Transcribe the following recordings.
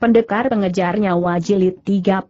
Pendekar pengejar nyawa jilid 38.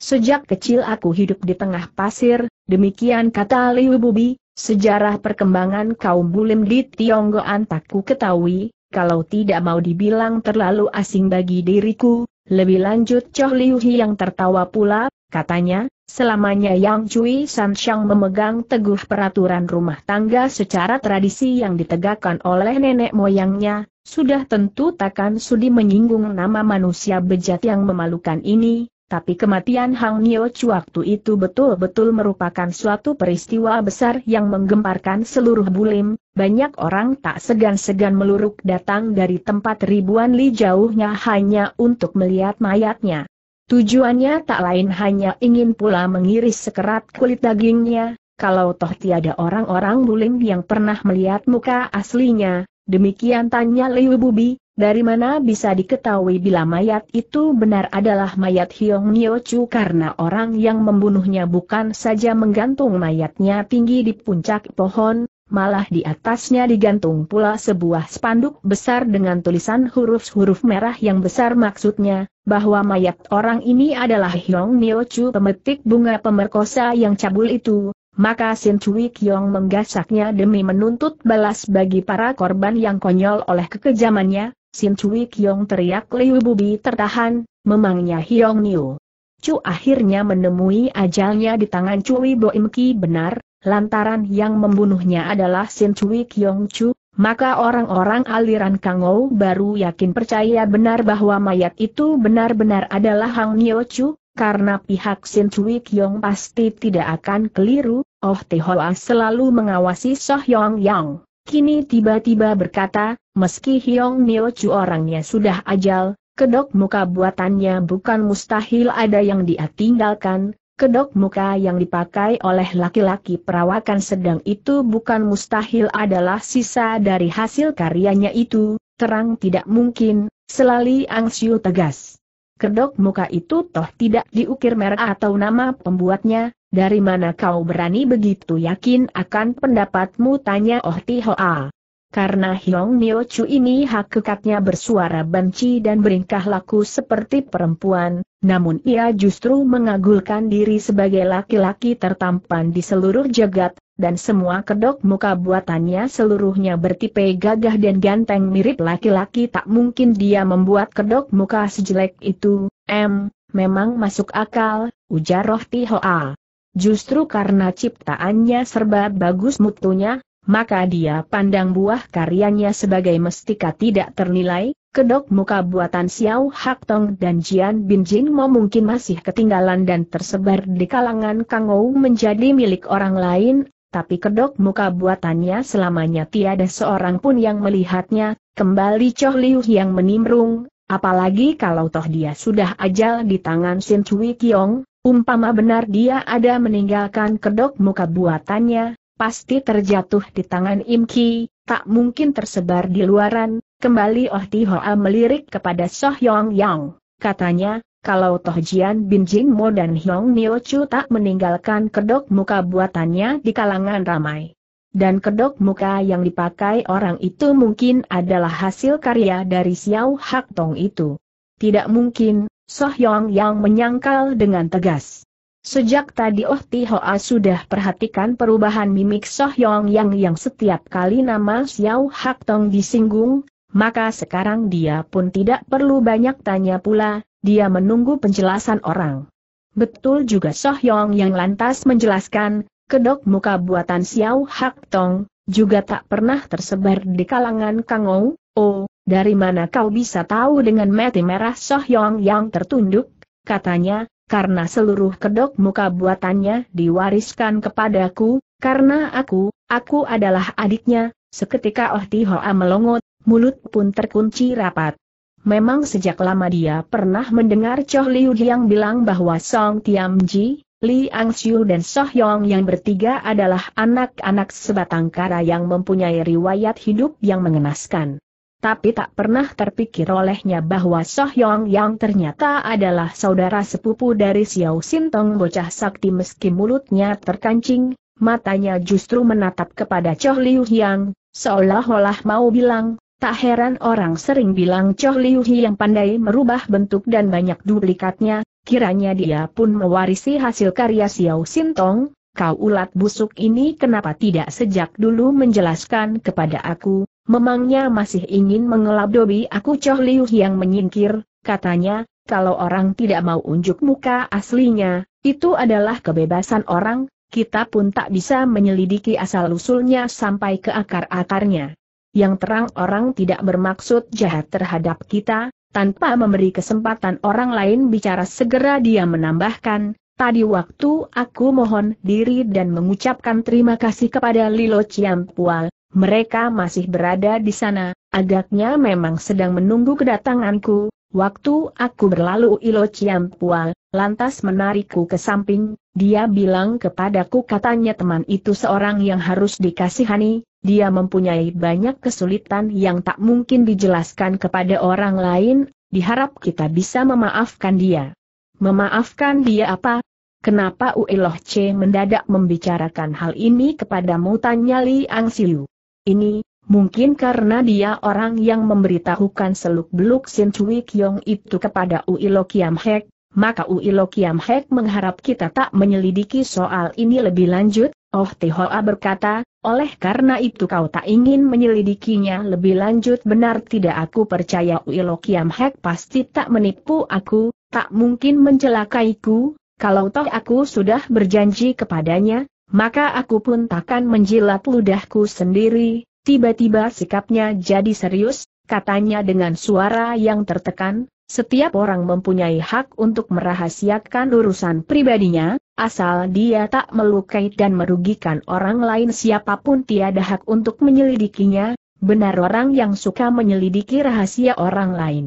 Sejak kecil aku hidup di tengah pasir, demikian kata Liu Bubi, sejarah perkembangan kaum bulim di Tionggoan tak ku ketahui, kalau tidak mau dibilang terlalu asing bagi diriku, lebih lanjut Choh Liu yang tertawa pula, katanya, selamanya Yang Cui San Shang memegang teguh peraturan rumah tangga secara tradisi yang ditegakkan oleh nenek moyangnya, sudah tentu takkan sudi menyinggung nama manusia bejat yang memalukan ini, tapi kematian Hang Nio Chu waktu itu betul-betul merupakan suatu peristiwa besar yang menggemparkan seluruh bulim, banyak orang tak segan-segan meluruk datang dari tempat ribuan li jauhnya hanya untuk melihat mayatnya. Tujuannya tak lain hanya ingin pula mengiris sekerat kulit dagingnya, kalau toh tiada orang-orang buling yang pernah melihat muka aslinya, demikian tanya Liu Bubi, dari mana bisa diketahui bila mayat itu benar adalah mayat Hyong Nio Chu karena orang yang membunuhnya bukan saja menggantung mayatnya tinggi di puncak pohon, malah di atasnya digantung pula sebuah spanduk besar dengan tulisan huruf-huruf merah yang besar maksudnya, bahwa mayat orang ini adalah Hyong Nio Chu pemetik bunga pemerkosa yang cabul itu, maka Sin Chui Kiong menggasaknya demi menuntut balas bagi para korban yang konyol oleh kekejamannya, Sim Cui Kiong teriak Liu Bubi tertahan, memangnya Hiong Niu. Chu akhirnya menemui ajalnya di tangan Cui Boim Ki benar, lantaran yang membunuhnya adalah Sim Cui Kiong Chu, maka orang-orang aliran Kangou baru yakin percaya benar bahwa mayat itu benar-benar adalah Hang Nio Chu, karena pihak Sin Cui Kiong pasti tidak akan keliru, Oh Te Hoa selalu mengawasi Soh Yong Yang. Kini tiba-tiba berkata, meski Hiong Nio Chu orangnya sudah ajal, kedok muka buatannya bukan mustahil ada yang dia tinggalkan, kedok muka yang dipakai oleh laki-laki perawakan sedang itu bukan mustahil adalah sisa dari hasil karyanya itu, terang tidak mungkin, selali Ang Siu tegas. Kedok muka itu toh tidak diukir merek atau nama pembuatnya, dari mana kau berani begitu yakin akan pendapatmu? Tanya Oh Tihoa. Karena Hiong Nio Chu ini hakikatnya bersuara benci dan beringkah laku seperti perempuan, namun ia justru mengagulkan diri sebagai laki-laki tertampan di seluruh jagat, dan semua kedok muka buatannya seluruhnya bertipe gagah dan ganteng mirip laki-laki tak mungkin dia membuat kedok muka sejelek itu, M, memang masuk akal, ujar Roh Tihoa. Justru karena ciptaannya serba bagus mutunya, maka dia pandang buah karyanya sebagai mestika tidak ternilai, kedok muka buatan Xiao Hak Tong dan Jian Bin Jin Mo mungkin masih ketinggalan dan tersebar di kalangan Kang Ou menjadi milik orang lain, tapi kedok muka buatannya selamanya tiada seorang pun yang melihatnya, kembali Choh Liu yang menimrung, apalagi kalau toh dia sudah ajal di tangan Sin Chui Kiong, Umpama benar dia ada meninggalkan kedok muka buatannya, pasti terjatuh di tangan Imki, tak mungkin tersebar di luaran, kembali Oh Tihoa melirik kepada Soh Yong Yang, katanya, kalau Toh Jian Bin Jing Mo dan Hyong Nio Chu tak meninggalkan kedok muka buatannya di kalangan ramai. Dan kedok muka yang dipakai orang itu mungkin adalah hasil karya dari Xiao Hak Tong itu. Tidak mungkin, Sohyong yang menyangkal dengan tegas. Sejak tadi Oh Ti Hoa sudah perhatikan perubahan mimik Sohyong yang yang setiap kali nama Xiao Hak Tong disinggung, maka sekarang dia pun tidak perlu banyak tanya pula, dia menunggu penjelasan orang. Betul juga Sohyong yang lantas menjelaskan, kedok muka buatan Xiao Hak Tong, juga tak pernah tersebar di kalangan Kang Ou, Oh, dari mana kau bisa tahu dengan mati merah Sohyong yang tertunduk? Katanya, karena seluruh kedok muka buatannya diwariskan kepadaku, karena aku, aku adalah adiknya, seketika Oh Tihoa melongot, mulut pun terkunci rapat. Memang sejak lama dia pernah mendengar Choh Liu yang bilang bahwa Song Tiam Ji, Li Ang Xiu dan Sohyong yang bertiga adalah anak-anak sebatang kara yang mempunyai riwayat hidup yang mengenaskan tapi tak pernah terpikir olehnya bahwa Sohyong yang ternyata adalah saudara sepupu dari Xiao Sintong bocah sakti meski mulutnya terkancing, matanya justru menatap kepada Choh Liu Hyang, seolah-olah mau bilang, tak heran orang sering bilang Choh Liu Hyang pandai merubah bentuk dan banyak duplikatnya, kiranya dia pun mewarisi hasil karya Xiao Sintong, kau ulat busuk ini kenapa tidak sejak dulu menjelaskan kepada aku, Memangnya masih ingin mengelap dobi aku Choh Liu yang menyingkir, katanya, kalau orang tidak mau unjuk muka aslinya, itu adalah kebebasan orang, kita pun tak bisa menyelidiki asal-usulnya sampai ke akar-akarnya. Yang terang orang tidak bermaksud jahat terhadap kita, tanpa memberi kesempatan orang lain bicara segera dia menambahkan, Tadi waktu aku mohon diri dan mengucapkan terima kasih kepada Lilo Ciampual, mereka masih berada di sana, agaknya memang sedang menunggu kedatanganku. Waktu aku berlalu Ilo Pua, lantas menarikku ke samping, dia bilang kepadaku katanya teman itu seorang yang harus dikasihani, dia mempunyai banyak kesulitan yang tak mungkin dijelaskan kepada orang lain, diharap kita bisa memaafkan dia. Memaafkan dia apa? Kenapa Uiloh C mendadak membicarakan hal ini kepadamu tanya Li Ang Siu ini, mungkin karena dia orang yang memberitahukan seluk-beluk Sin Cui Kiong itu kepada Uilo Kiam Hek, maka Uilo Kiam Hek mengharap kita tak menyelidiki soal ini lebih lanjut, Oh Tihoa berkata, oleh karena itu kau tak ingin menyelidikinya lebih lanjut benar tidak aku percaya Uilo Kiam Hek pasti tak menipu aku, tak mungkin mencelakaiku, kalau toh aku sudah berjanji kepadanya, maka aku pun takkan menjilat ludahku sendiri, tiba-tiba sikapnya jadi serius, katanya dengan suara yang tertekan, setiap orang mempunyai hak untuk merahasiakan urusan pribadinya, asal dia tak melukai dan merugikan orang lain siapapun tiada hak untuk menyelidikinya, benar orang yang suka menyelidiki rahasia orang lain.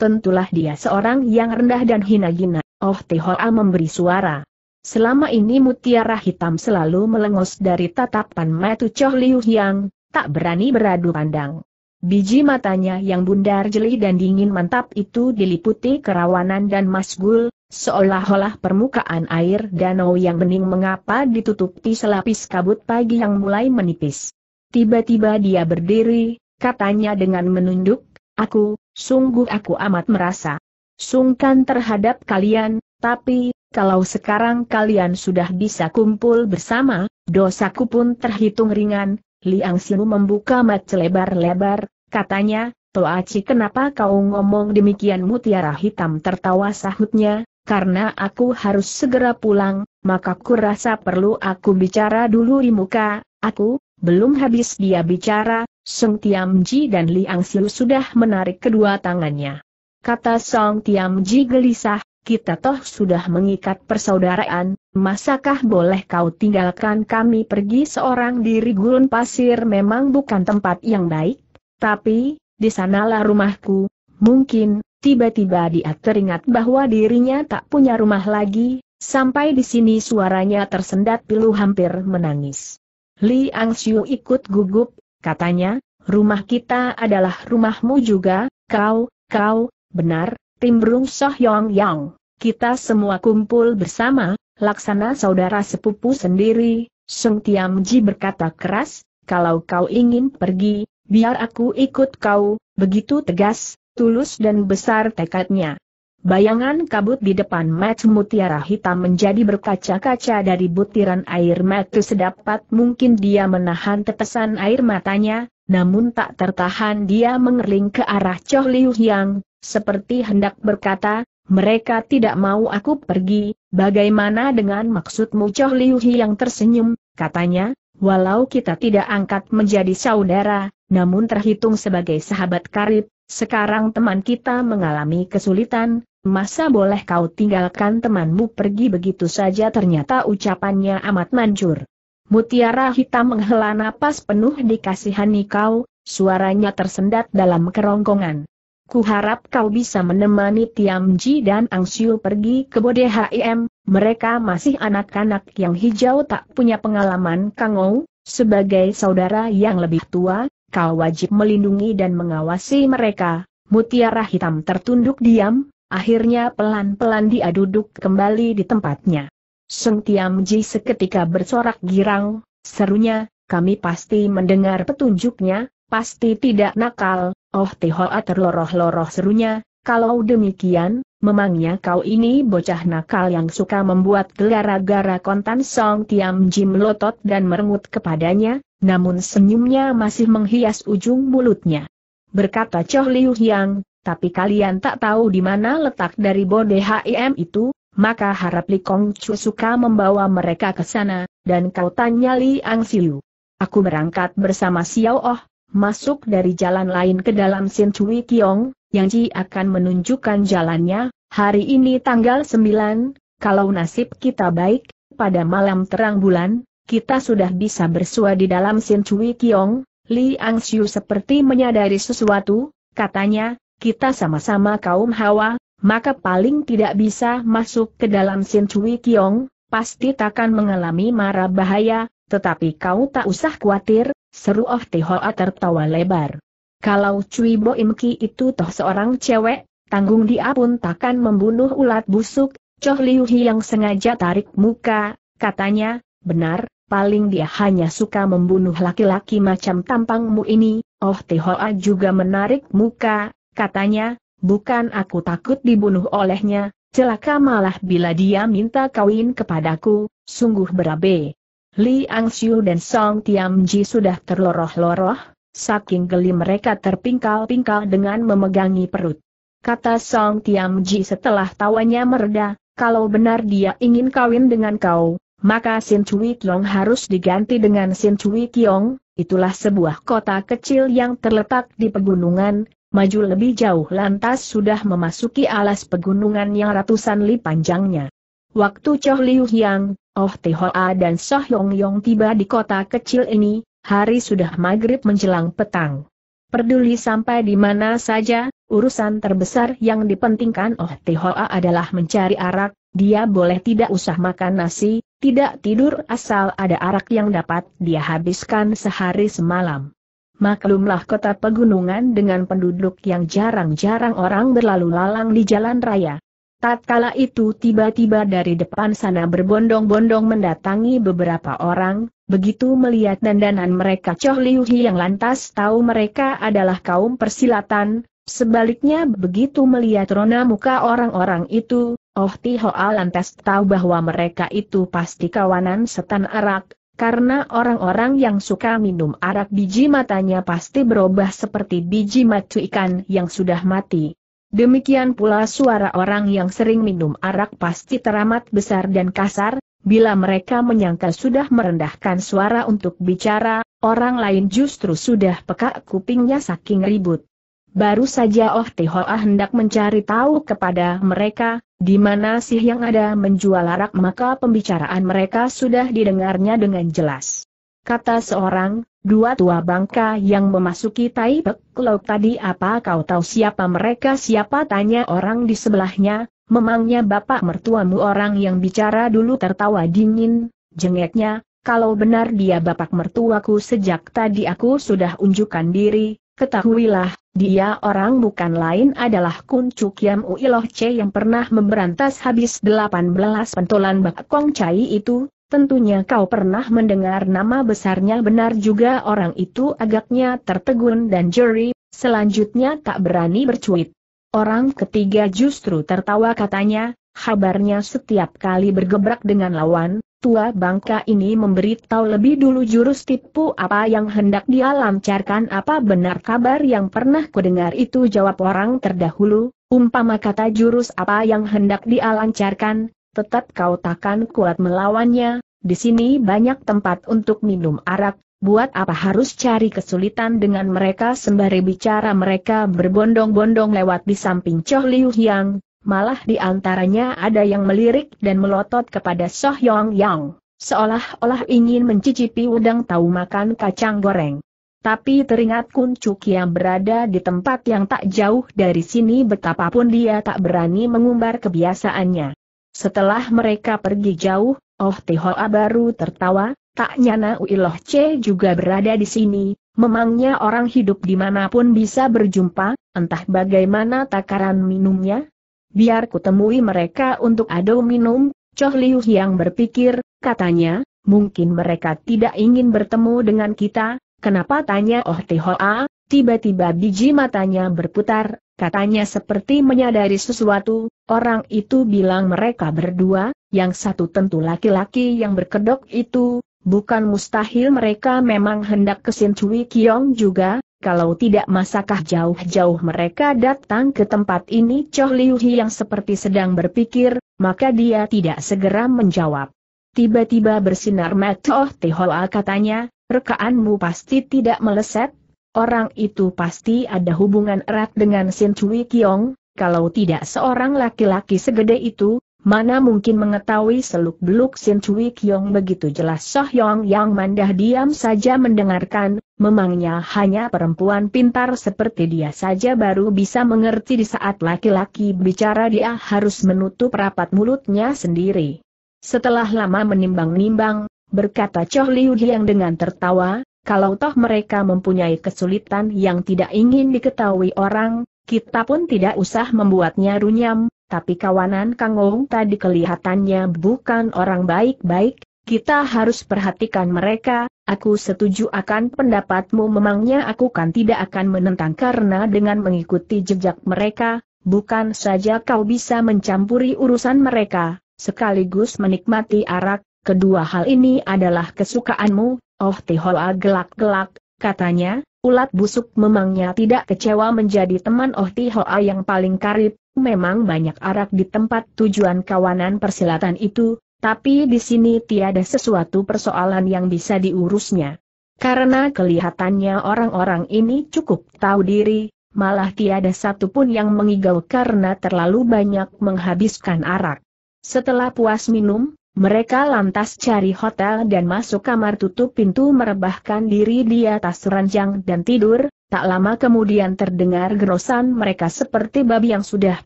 Tentulah dia seorang yang rendah dan hina-hina, Oh Tehoa memberi suara. Selama ini mutiara hitam selalu melengos dari tatapan Matu Choh Liu Yang, tak berani beradu pandang. Biji matanya yang bundar jeli dan dingin mantap itu diliputi kerawanan dan masgul, seolah-olah permukaan air danau yang bening mengapa ditutupi selapis kabut pagi yang mulai menipis. Tiba-tiba dia berdiri, katanya dengan menunduk, aku, sungguh aku amat merasa sungkan terhadap kalian, tapi, kalau sekarang kalian sudah bisa kumpul bersama, dosaku pun terhitung ringan, Liang Xiu membuka mata lebar-lebar, katanya, Toaci kenapa kau ngomong demikian mutiara hitam tertawa sahutnya, karena aku harus segera pulang, maka kurasa perlu aku bicara dulu di muka, aku, belum habis dia bicara, Song Ji dan Liang Xiu sudah menarik kedua tangannya. Kata Song Ji gelisah, kita toh sudah mengikat persaudaraan, masakah boleh kau tinggalkan kami pergi seorang diri gurun pasir memang bukan tempat yang baik? Tapi, di sanalah rumahku, mungkin, tiba-tiba dia teringat bahwa dirinya tak punya rumah lagi, sampai di sini suaranya tersendat pilu hampir menangis. Li Xiu ikut gugup, katanya, rumah kita adalah rumahmu juga, kau, kau, benar, Timbrung Soh Yong Yang. Kita semua kumpul bersama, laksana saudara sepupu sendiri, Sung Ji berkata keras, kalau kau ingin pergi, biar aku ikut kau, begitu tegas, tulus dan besar tekadnya. Bayangan kabut di depan mata mutiara hitam menjadi berkaca-kaca dari butiran air mata sedapat mungkin dia menahan tetesan air matanya, namun tak tertahan dia mengerling ke arah Choh Liu Hyang, seperti hendak berkata, mereka tidak mau aku pergi, bagaimana dengan maksudmu Choh Liu Hi yang tersenyum, katanya, walau kita tidak angkat menjadi saudara, namun terhitung sebagai sahabat karib, sekarang teman kita mengalami kesulitan, masa boleh kau tinggalkan temanmu pergi begitu saja ternyata ucapannya amat manjur. Mutiara hitam menghela napas penuh dikasihani kau, suaranya tersendat dalam kerongkongan. Kuharap kau bisa menemani Tiam Ji dan Ang Siu pergi ke Bode HIM, mereka masih anak-anak yang hijau tak punya pengalaman Kangou, sebagai saudara yang lebih tua, kau wajib melindungi dan mengawasi mereka. Mutiara hitam tertunduk diam, akhirnya pelan-pelan dia duduk kembali di tempatnya. Seng Ji seketika bersorak girang, serunya, kami pasti mendengar petunjuknya, pasti tidak nakal, Oh Tihoa terloroh-loroh serunya, kalau demikian, memangnya kau ini bocah nakal yang suka membuat gelara-gara kontan Song Tiam Jim lotot dan merengut kepadanya, namun senyumnya masih menghias ujung mulutnya. Berkata Choh Liu Hyang, tapi kalian tak tahu di mana letak dari Bode HIM itu, maka harap Li Kong Chu suka membawa mereka ke sana, dan kau tanya Li Ang Siu. Aku berangkat bersama Xiao Oh, masuk dari jalan lain ke dalam Sin Cui Kiong, Yang Ji akan menunjukkan jalannya, hari ini tanggal 9, kalau nasib kita baik, pada malam terang bulan, kita sudah bisa bersua di dalam Sin Cui Kiong, Li Xiu seperti menyadari sesuatu, katanya, kita sama-sama kaum hawa, maka paling tidak bisa masuk ke dalam Sin Cui Kiong, pasti takkan mengalami mara bahaya, tetapi kau tak usah khawatir, Seru Oh Hoa tertawa lebar. Kalau Cui Bo Im Ki itu toh seorang cewek, tanggung dia pun takkan membunuh ulat busuk, Choh Liu Hi yang sengaja tarik muka, katanya, benar, paling dia hanya suka membunuh laki-laki macam tampangmu ini, Oh Hoa juga menarik muka, katanya, bukan aku takut dibunuh olehnya, celaka malah bila dia minta kawin kepadaku, sungguh berabe. Li Angxiu dan Song Tianji sudah terloroh-loroh, saking geli mereka terpingkal-pingkal dengan memegangi perut. Kata Song Tianji setelah tawanya mereda, kalau benar dia ingin kawin dengan kau, maka Sin Cui Kiong harus diganti dengan Sin Cui Kiong, itulah sebuah kota kecil yang terletak di pegunungan, maju lebih jauh lantas sudah memasuki alas pegunungan yang ratusan li panjangnya. Waktu Choh Liu Yang, Oh Hoa dan Soh Yong Yong tiba di kota kecil ini, hari sudah maghrib menjelang petang. Perduli sampai di mana saja, urusan terbesar yang dipentingkan Oh Hoa adalah mencari arak, dia boleh tidak usah makan nasi, tidak tidur asal ada arak yang dapat dia habiskan sehari semalam. Maklumlah kota pegunungan dengan penduduk yang jarang-jarang orang berlalu lalang di jalan raya, Tatkala itu tiba-tiba dari depan sana berbondong-bondong mendatangi beberapa orang, begitu melihat dandanan mereka Choh Liu Hi yang lantas tahu mereka adalah kaum persilatan, sebaliknya begitu melihat rona muka orang-orang itu, Oh Ti lantas tahu bahwa mereka itu pasti kawanan setan arak, karena orang-orang yang suka minum arak biji matanya pasti berubah seperti biji matu ikan yang sudah mati. Demikian pula suara orang yang sering minum arak pasti teramat besar dan kasar, bila mereka menyangka sudah merendahkan suara untuk bicara, orang lain justru sudah peka kupingnya saking ribut. Baru saja Oh Tihoa hendak mencari tahu kepada mereka, di mana sih yang ada menjual arak maka pembicaraan mereka sudah didengarnya dengan jelas kata seorang, dua tua bangka yang memasuki Taipek Laut tadi apa kau tahu siapa mereka siapa tanya orang di sebelahnya, memangnya bapak mertuamu orang yang bicara dulu tertawa dingin, jengeknya, kalau benar dia bapak mertuaku sejak tadi aku sudah unjukkan diri, ketahuilah, dia orang bukan lain adalah Kun Cukiam Uiloh C yang pernah memberantas habis 18 pentolan Bakong Cai itu, Tentunya kau pernah mendengar nama besarnya benar juga orang itu agaknya tertegun dan jeri, selanjutnya tak berani bercuit. Orang ketiga justru tertawa katanya, kabarnya setiap kali bergebrak dengan lawan, tua bangka ini memberitahu lebih dulu jurus tipu apa yang hendak dia lancarkan apa benar kabar yang pernah kudengar itu jawab orang terdahulu, umpama kata jurus apa yang hendak dia lancarkan, tetap kau takkan kuat melawannya, di sini banyak tempat untuk minum arak, buat apa harus cari kesulitan dengan mereka sembari bicara mereka berbondong-bondong lewat di samping Choh Liu Yang, malah di antaranya ada yang melirik dan melotot kepada Soh Yong Yang, seolah-olah ingin mencicipi udang tahu makan kacang goreng. Tapi teringat Kuncuk yang berada di tempat yang tak jauh dari sini betapapun dia tak berani mengumbar kebiasaannya. Setelah mereka pergi jauh, Oh Tihoa baru tertawa, tak nyana Uiloh C juga berada di sini, memangnya orang hidup dimanapun bisa berjumpa, entah bagaimana takaran minumnya? Biar kutemui mereka untuk adu minum, Choh Liu yang berpikir, katanya, mungkin mereka tidak ingin bertemu dengan kita, kenapa tanya Oh Tihoa, tiba-tiba biji matanya berputar, Katanya seperti menyadari sesuatu, orang itu bilang mereka berdua, yang satu tentu laki-laki yang berkedok itu, bukan mustahil mereka memang hendak ke Sin Cui Kiong juga, kalau tidak masakah jauh-jauh mereka datang ke tempat ini Choh Liu Hi yang seperti sedang berpikir, maka dia tidak segera menjawab. Tiba-tiba bersinar mata Oh Tehoa katanya, rekaanmu pasti tidak meleset, orang itu pasti ada hubungan erat dengan Sin Cui Kiong, kalau tidak seorang laki-laki segede itu, mana mungkin mengetahui seluk-beluk Sin Cui Kiong begitu jelas Soh Yong yang mandah diam saja mendengarkan, memangnya hanya perempuan pintar seperti dia saja baru bisa mengerti di saat laki-laki bicara dia harus menutup rapat mulutnya sendiri. Setelah lama menimbang-nimbang, berkata Choh Liu Hiang dengan tertawa, kalau toh mereka mempunyai kesulitan yang tidak ingin diketahui orang, kita pun tidak usah membuatnya runyam, tapi kawanan Kang Ong tadi kelihatannya bukan orang baik-baik, kita harus perhatikan mereka, aku setuju akan pendapatmu memangnya aku kan tidak akan menentang karena dengan mengikuti jejak mereka, bukan saja kau bisa mencampuri urusan mereka, sekaligus menikmati arak, kedua hal ini adalah kesukaanmu, Oh Tihoa gelak-gelak, katanya, ulat busuk memangnya tidak kecewa menjadi teman Oh Tihoa yang paling karib, memang banyak arak di tempat tujuan kawanan persilatan itu, tapi di sini tiada sesuatu persoalan yang bisa diurusnya. Karena kelihatannya orang-orang ini cukup tahu diri, malah tiada satupun yang mengigau karena terlalu banyak menghabiskan arak. Setelah puas minum, mereka lantas cari hotel dan masuk kamar tutup pintu merebahkan diri di atas ranjang dan tidur, tak lama kemudian terdengar gerosan mereka seperti babi yang sudah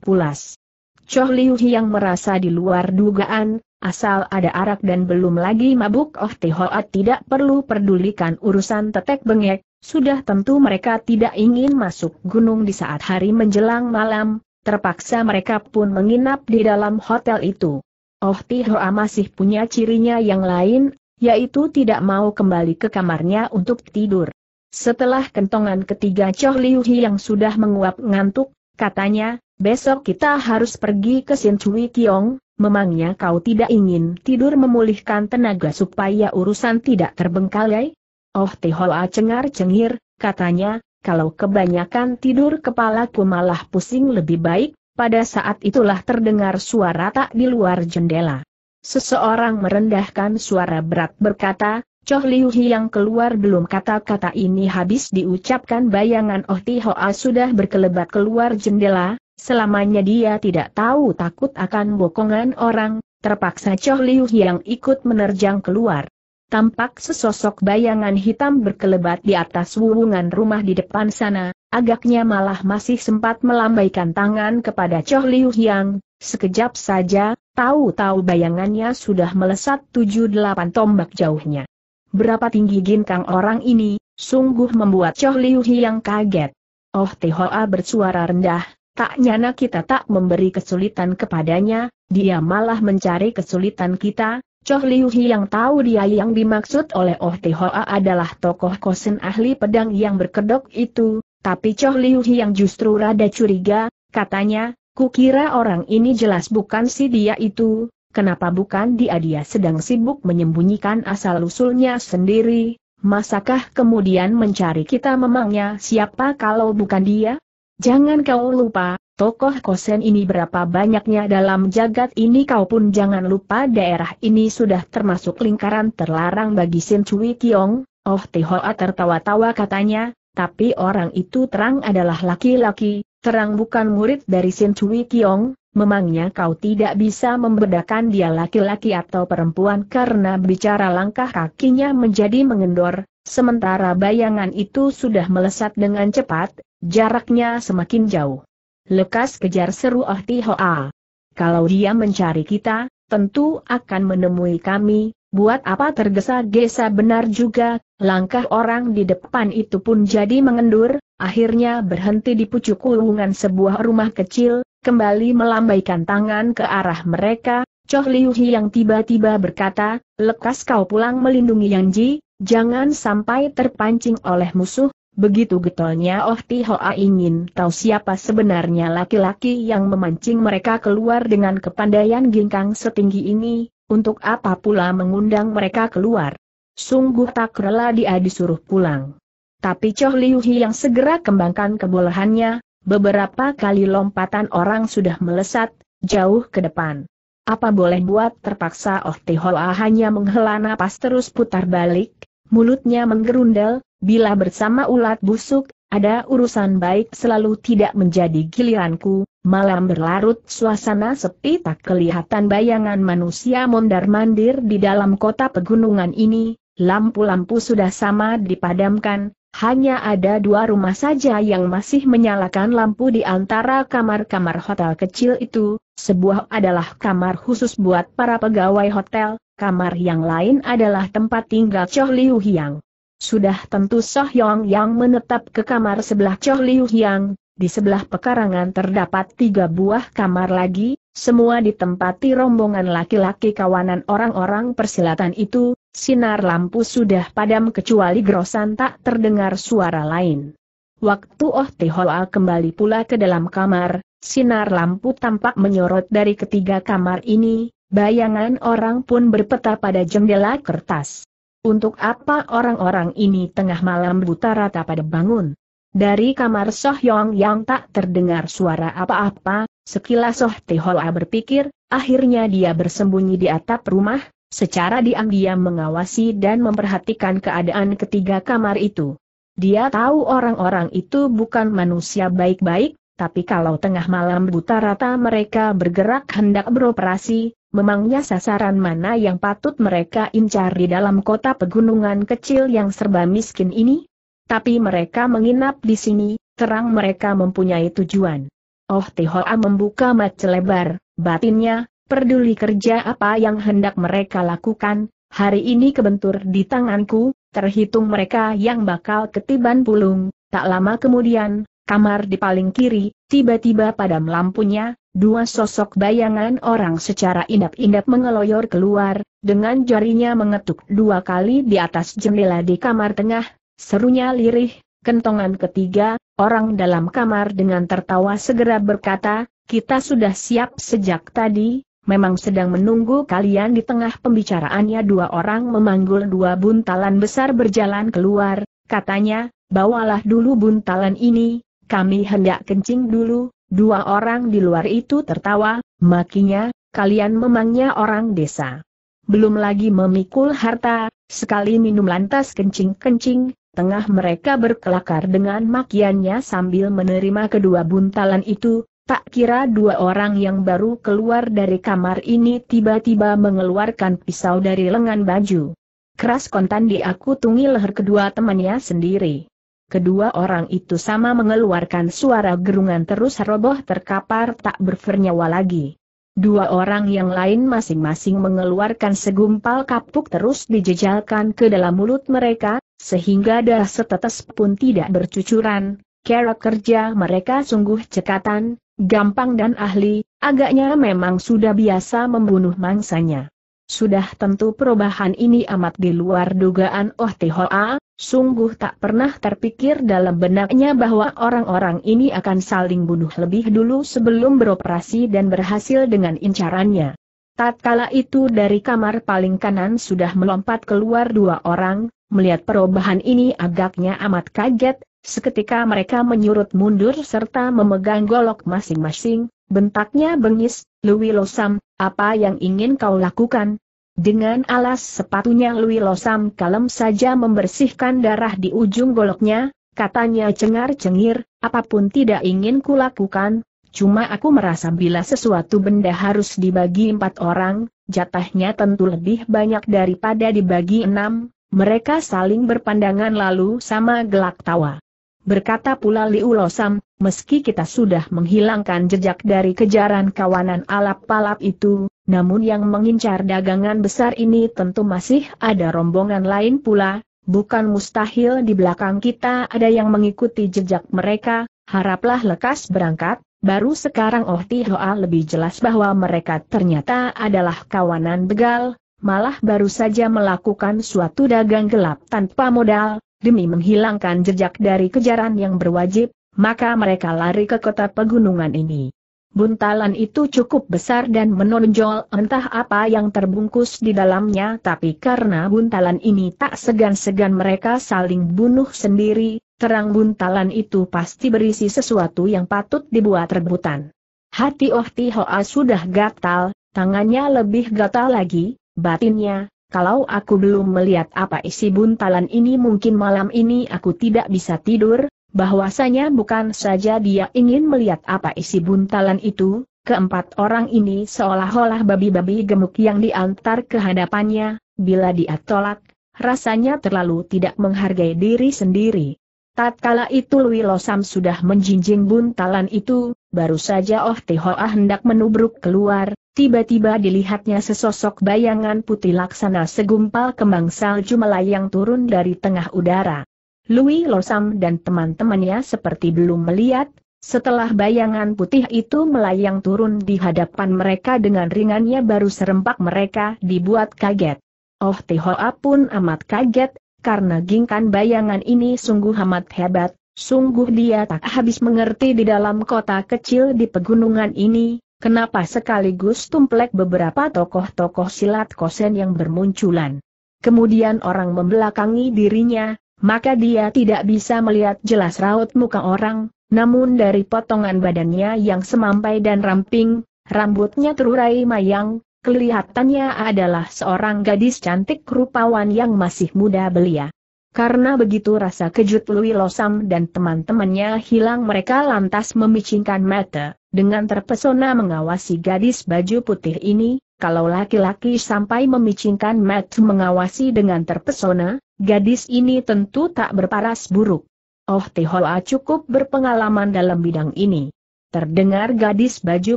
pulas. Choh Liu yang merasa di luar dugaan, asal ada arak dan belum lagi mabuk Oh Tihoat tidak perlu pedulikan urusan tetek bengek, sudah tentu mereka tidak ingin masuk gunung di saat hari menjelang malam, terpaksa mereka pun menginap di dalam hotel itu. Oh Tihoa masih punya cirinya yang lain, yaitu tidak mau kembali ke kamarnya untuk tidur. Setelah kentongan ketiga Choh Liu Hi yang sudah menguap ngantuk, katanya, besok kita harus pergi ke Sin Chui Kiong, memangnya kau tidak ingin tidur memulihkan tenaga supaya urusan tidak terbengkalai? Oh Tihoa cengar-cengir, katanya, kalau kebanyakan tidur kepalaku malah pusing lebih baik, pada saat itulah terdengar suara tak di luar jendela. Seseorang merendahkan suara berat berkata, Choh Liu yang keluar belum kata-kata ini habis diucapkan bayangan Oh Ti Hoa sudah berkelebat keluar jendela, selamanya dia tidak tahu takut akan bokongan orang, terpaksa Choh Liu yang ikut menerjang keluar. Tampak sesosok bayangan hitam berkelebat di atas wuwungan rumah di depan sana, Agaknya malah masih sempat melambaikan tangan kepada Choh Liu Yang, sekejap saja, tahu-tahu bayangannya sudah melesat tujuh delapan tombak jauhnya. Berapa tinggi ginkang orang ini, sungguh membuat Choh Liu Yang kaget. Oh Hoa bersuara rendah, tak nyana kita tak memberi kesulitan kepadanya, dia malah mencari kesulitan kita, Choh Liu yang tahu dia yang dimaksud oleh Oh Hoa adalah tokoh kosen ahli pedang yang berkedok itu, tapi Choh Liu yang justru rada curiga, katanya, kukira orang ini jelas bukan si dia itu, kenapa bukan dia dia sedang sibuk menyembunyikan asal-usulnya sendiri, masakah kemudian mencari kita memangnya siapa kalau bukan dia? Jangan kau lupa, tokoh kosen ini berapa banyaknya dalam jagat ini kau pun jangan lupa daerah ini sudah termasuk lingkaran terlarang bagi Sin Cui Kiong, Oh Tihoa tertawa-tawa katanya, tapi orang itu terang adalah laki-laki, terang bukan murid dari Sin Cui Kiong, memangnya kau tidak bisa membedakan dia laki-laki atau perempuan karena bicara langkah kakinya menjadi mengendor, sementara bayangan itu sudah melesat dengan cepat, jaraknya semakin jauh. Lekas kejar seru Oh Hoa. Kalau dia mencari kita, tentu akan menemui kami, Buat apa tergesa-gesa benar juga, langkah orang di depan itu pun jadi mengendur, akhirnya berhenti di pucuk kurungan sebuah rumah kecil, kembali melambaikan tangan ke arah mereka, Choh Liu Hi yang tiba-tiba berkata, lekas kau pulang melindungi Yang Ji, jangan sampai terpancing oleh musuh, begitu getolnya Oh Ti Hoa ingin tahu siapa sebenarnya laki-laki yang memancing mereka keluar dengan kepandaian ginkang setinggi ini, untuk apa pula mengundang mereka keluar? Sungguh tak rela dia disuruh pulang. Tapi Choh Liu yang segera kembangkan kebolehannya, beberapa kali lompatan orang sudah melesat, jauh ke depan. Apa boleh buat terpaksa Oh Tihoa hanya menghela napas terus putar balik, mulutnya menggerundel, bila bersama ulat busuk, ada urusan baik selalu tidak menjadi giliranku, malam berlarut suasana sepi tak kelihatan bayangan manusia mondar-mandir di dalam kota pegunungan ini, lampu-lampu sudah sama dipadamkan, hanya ada dua rumah saja yang masih menyalakan lampu di antara kamar-kamar hotel kecil itu, sebuah adalah kamar khusus buat para pegawai hotel, kamar yang lain adalah tempat tinggal Choh Liu Hiang. Sudah tentu Sohyong yang menetap ke kamar sebelah Choh Liu Yang, di sebelah pekarangan terdapat tiga buah kamar lagi, semua ditempati rombongan laki-laki kawanan orang-orang persilatan itu, sinar lampu sudah padam kecuali grosan tak terdengar suara lain. Waktu Oh Tihoa kembali pula ke dalam kamar, sinar lampu tampak menyorot dari ketiga kamar ini, bayangan orang pun berpeta pada jendela kertas. Untuk apa orang-orang ini tengah malam buta rata pada bangun? Dari kamar Soh Yong yang tak terdengar suara apa-apa, sekilas Soh Tihoa berpikir, akhirnya dia bersembunyi di atap rumah, secara diam-diam mengawasi dan memperhatikan keadaan ketiga kamar itu. Dia tahu orang-orang itu bukan manusia baik-baik, tapi kalau tengah malam buta rata mereka bergerak hendak beroperasi, memangnya sasaran mana yang patut mereka incar di dalam kota pegunungan kecil yang serba miskin ini? Tapi mereka menginap di sini, terang mereka mempunyai tujuan. Oh Tihoa membuka mata lebar, batinnya, peduli kerja apa yang hendak mereka lakukan, hari ini kebentur di tanganku, terhitung mereka yang bakal ketiban pulung, tak lama kemudian, kamar di paling kiri, tiba-tiba padam lampunya, Dua sosok bayangan orang secara indap-indap mengeloyor keluar, dengan jarinya mengetuk dua kali di atas jendela di kamar tengah, serunya lirih, kentongan ketiga, orang dalam kamar dengan tertawa segera berkata, kita sudah siap sejak tadi, memang sedang menunggu kalian di tengah pembicaraannya dua orang memanggul dua buntalan besar berjalan keluar, katanya, bawalah dulu buntalan ini, kami hendak kencing dulu, Dua orang di luar itu tertawa, makinya, kalian memangnya orang desa. Belum lagi memikul harta, sekali minum lantas kencing-kencing, tengah mereka berkelakar dengan makiannya sambil menerima kedua buntalan itu, tak kira dua orang yang baru keluar dari kamar ini tiba-tiba mengeluarkan pisau dari lengan baju. Keras kontan diakutungi leher kedua temannya sendiri. Kedua orang itu sama mengeluarkan suara gerungan terus roboh terkapar tak bernyawa lagi. Dua orang yang lain masing-masing mengeluarkan segumpal kapuk terus dijejalkan ke dalam mulut mereka, sehingga darah setetes pun tidak bercucuran. kerak kerja mereka sungguh cekatan, gampang dan ahli, agaknya memang sudah biasa membunuh mangsanya. Sudah tentu perubahan ini amat di luar dugaan Oh Tihoa, Sungguh tak pernah terpikir dalam benaknya bahwa orang-orang ini akan saling bunuh lebih dulu sebelum beroperasi dan berhasil dengan incarannya. Tatkala itu dari kamar paling kanan sudah melompat keluar dua orang, melihat perubahan ini agaknya amat kaget, seketika mereka menyurut mundur serta memegang golok masing-masing, bentaknya bengis, Louis Losam, apa yang ingin kau lakukan, dengan alas sepatunya Lui Losam kalem saja membersihkan darah di ujung goloknya, katanya cengar-cengir, apapun tidak ingin kulakukan, cuma aku merasa bila sesuatu benda harus dibagi empat orang, jatahnya tentu lebih banyak daripada dibagi enam, mereka saling berpandangan lalu sama gelak tawa. Berkata pula Liu Losam, meski kita sudah menghilangkan jejak dari kejaran kawanan alap-alap itu, namun yang mengincar dagangan besar ini tentu masih ada rombongan lain pula, bukan mustahil di belakang kita ada yang mengikuti jejak mereka, haraplah lekas berangkat, baru sekarang Oh Tihoa lebih jelas bahwa mereka ternyata adalah kawanan begal, malah baru saja melakukan suatu dagang gelap tanpa modal, demi menghilangkan jejak dari kejaran yang berwajib, maka mereka lari ke kota pegunungan ini. Buntalan itu cukup besar dan menonjol entah apa yang terbungkus di dalamnya tapi karena buntalan ini tak segan-segan mereka saling bunuh sendiri, terang buntalan itu pasti berisi sesuatu yang patut dibuat rebutan. Hati oh Ti Hoa sudah gatal, tangannya lebih gatal lagi, batinnya, kalau aku belum melihat apa isi buntalan ini mungkin malam ini aku tidak bisa tidur, bahwasanya bukan saja dia ingin melihat apa isi buntalan itu, keempat orang ini seolah-olah babi-babi gemuk yang diantar ke hadapannya, bila dia tolak, rasanya terlalu tidak menghargai diri sendiri. Tatkala itu Lui Losam sudah menjinjing buntalan itu, baru saja Oh Tihoa ah hendak menubruk keluar, tiba-tiba dilihatnya sesosok bayangan putih laksana segumpal kembang salju melayang turun dari tengah udara. Louis Losam dan teman-temannya seperti belum melihat, setelah bayangan putih itu melayang turun di hadapan mereka dengan ringannya baru serempak mereka dibuat kaget. Oh Tihoa pun amat kaget, karena gingkan bayangan ini sungguh amat hebat, sungguh dia tak habis mengerti di dalam kota kecil di pegunungan ini, kenapa sekaligus tumplek beberapa tokoh-tokoh silat kosen yang bermunculan. Kemudian orang membelakangi dirinya, maka dia tidak bisa melihat jelas raut muka orang, namun dari potongan badannya yang semampai dan ramping, rambutnya terurai mayang, kelihatannya adalah seorang gadis cantik rupawan yang masih muda belia. Karena begitu rasa kejut Louis Losam dan teman-temannya hilang mereka lantas memicingkan mata. Dengan terpesona mengawasi gadis baju putih ini, kalau laki-laki sampai memicingkan mata mengawasi dengan terpesona, gadis ini tentu tak berparas buruk. Oh Tihoa cukup berpengalaman dalam bidang ini. Terdengar gadis baju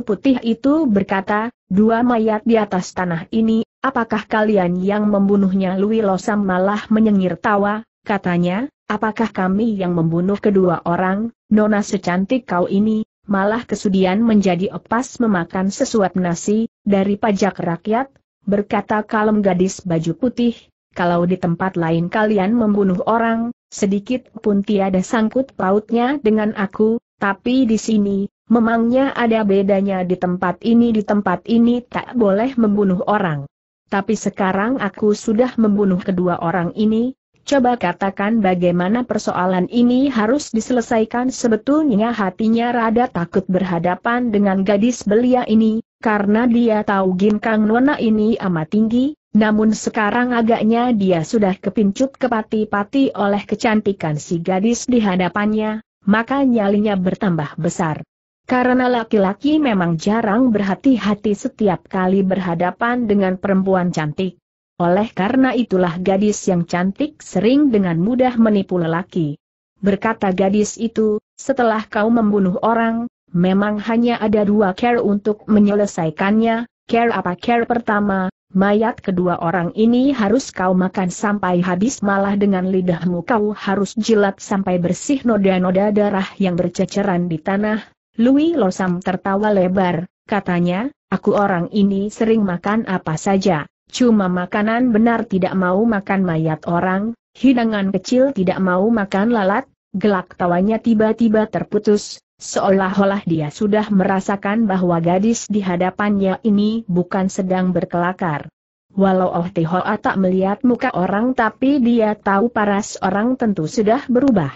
putih itu berkata, dua mayat di atas tanah ini, apakah kalian yang membunuhnya Louis Losam malah menyengir tawa, katanya, apakah kami yang membunuh kedua orang, nona secantik kau ini, malah kesudian menjadi opas memakan sesuap nasi, dari pajak rakyat, berkata kalem gadis baju putih, kalau di tempat lain kalian membunuh orang, sedikit pun tiada sangkut pautnya dengan aku, tapi di sini, memangnya ada bedanya di tempat ini di tempat ini tak boleh membunuh orang. Tapi sekarang aku sudah membunuh kedua orang ini, Coba katakan bagaimana persoalan ini harus diselesaikan sebetulnya hatinya rada takut berhadapan dengan gadis belia ini, karena dia tahu Ginkang Nona ini amat tinggi, namun sekarang agaknya dia sudah kepincut kepati-pati oleh kecantikan si gadis di hadapannya, maka nyalinya bertambah besar. Karena laki-laki memang jarang berhati-hati setiap kali berhadapan dengan perempuan cantik oleh karena itulah gadis yang cantik sering dengan mudah menipu lelaki. Berkata gadis itu, setelah kau membunuh orang, memang hanya ada dua care untuk menyelesaikannya, care apa care pertama, mayat kedua orang ini harus kau makan sampai habis malah dengan lidahmu kau harus jilat sampai bersih noda-noda darah yang berceceran di tanah. Louis Losam tertawa lebar, katanya, aku orang ini sering makan apa saja. Cuma makanan benar tidak mau makan mayat orang, hidangan kecil tidak mau makan lalat, gelak tawanya tiba-tiba terputus, seolah-olah dia sudah merasakan bahwa gadis di hadapannya ini bukan sedang berkelakar. Walau Oh Tihoa tak melihat muka orang tapi dia tahu paras orang tentu sudah berubah.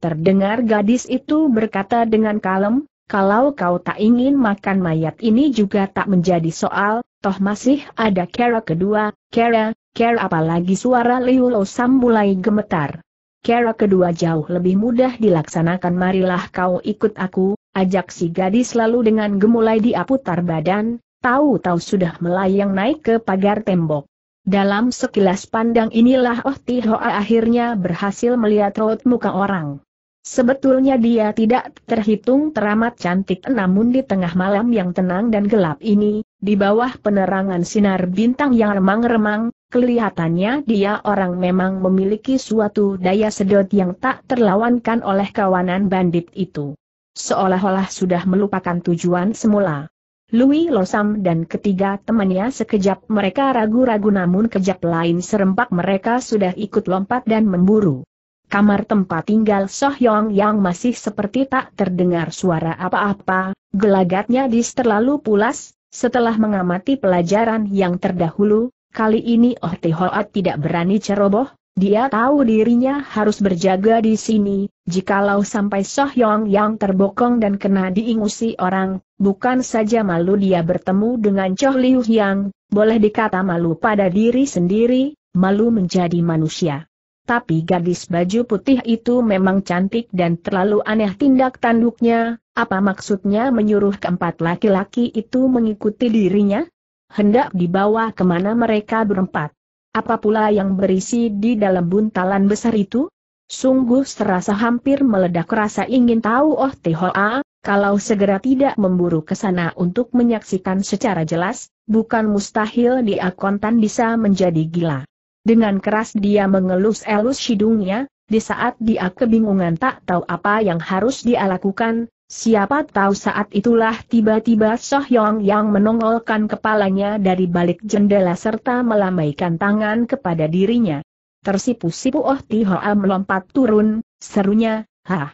Terdengar gadis itu berkata dengan kalem, kalau kau tak ingin makan mayat ini juga tak menjadi soal, toh masih ada kera kedua, kera, kera apalagi suara Liu Lo mulai gemetar. Kera kedua jauh lebih mudah dilaksanakan marilah kau ikut aku, ajak si gadis lalu dengan gemulai dia putar badan, tahu-tahu sudah melayang naik ke pagar tembok. Dalam sekilas pandang inilah Oh Tihoa akhirnya berhasil melihat raut muka orang. Sebetulnya dia tidak terhitung teramat cantik namun di tengah malam yang tenang dan gelap ini, di bawah penerangan sinar bintang yang remang-remang, kelihatannya dia orang memang memiliki suatu daya sedot yang tak terlawankan oleh kawanan bandit itu. Seolah-olah sudah melupakan tujuan semula. Louis Losam dan ketiga temannya sekejap mereka ragu-ragu namun kejap lain serempak mereka sudah ikut lompat dan memburu. Kamar tempat tinggal Sohyong yang masih seperti tak terdengar suara apa-apa, gelagatnya dis terlalu pulas, setelah mengamati pelajaran yang terdahulu, kali ini Oh Tehoat tidak berani ceroboh, dia tahu dirinya harus berjaga di sini, jikalau sampai Sohyong yang terbokong dan kena diingusi orang, bukan saja malu dia bertemu dengan Choh Liu Hyang, boleh dikata malu pada diri sendiri, malu menjadi manusia tapi gadis baju putih itu memang cantik dan terlalu aneh tindak tanduknya, apa maksudnya menyuruh keempat laki-laki itu mengikuti dirinya? Hendak dibawa kemana mereka berempat? Apa pula yang berisi di dalam buntalan besar itu? Sungguh serasa hampir meledak rasa ingin tahu oh tehoa, kalau segera tidak memburu ke sana untuk menyaksikan secara jelas, bukan mustahil dia kontan bisa menjadi gila. Dengan keras dia mengelus-elus hidungnya, di saat dia kebingungan tak tahu apa yang harus dia lakukan, siapa tahu saat itulah tiba-tiba Sohyong yang menongolkan kepalanya dari balik jendela serta melambaikan tangan kepada dirinya. Tersipu-sipu Oh Tihoa melompat turun, serunya, Hah!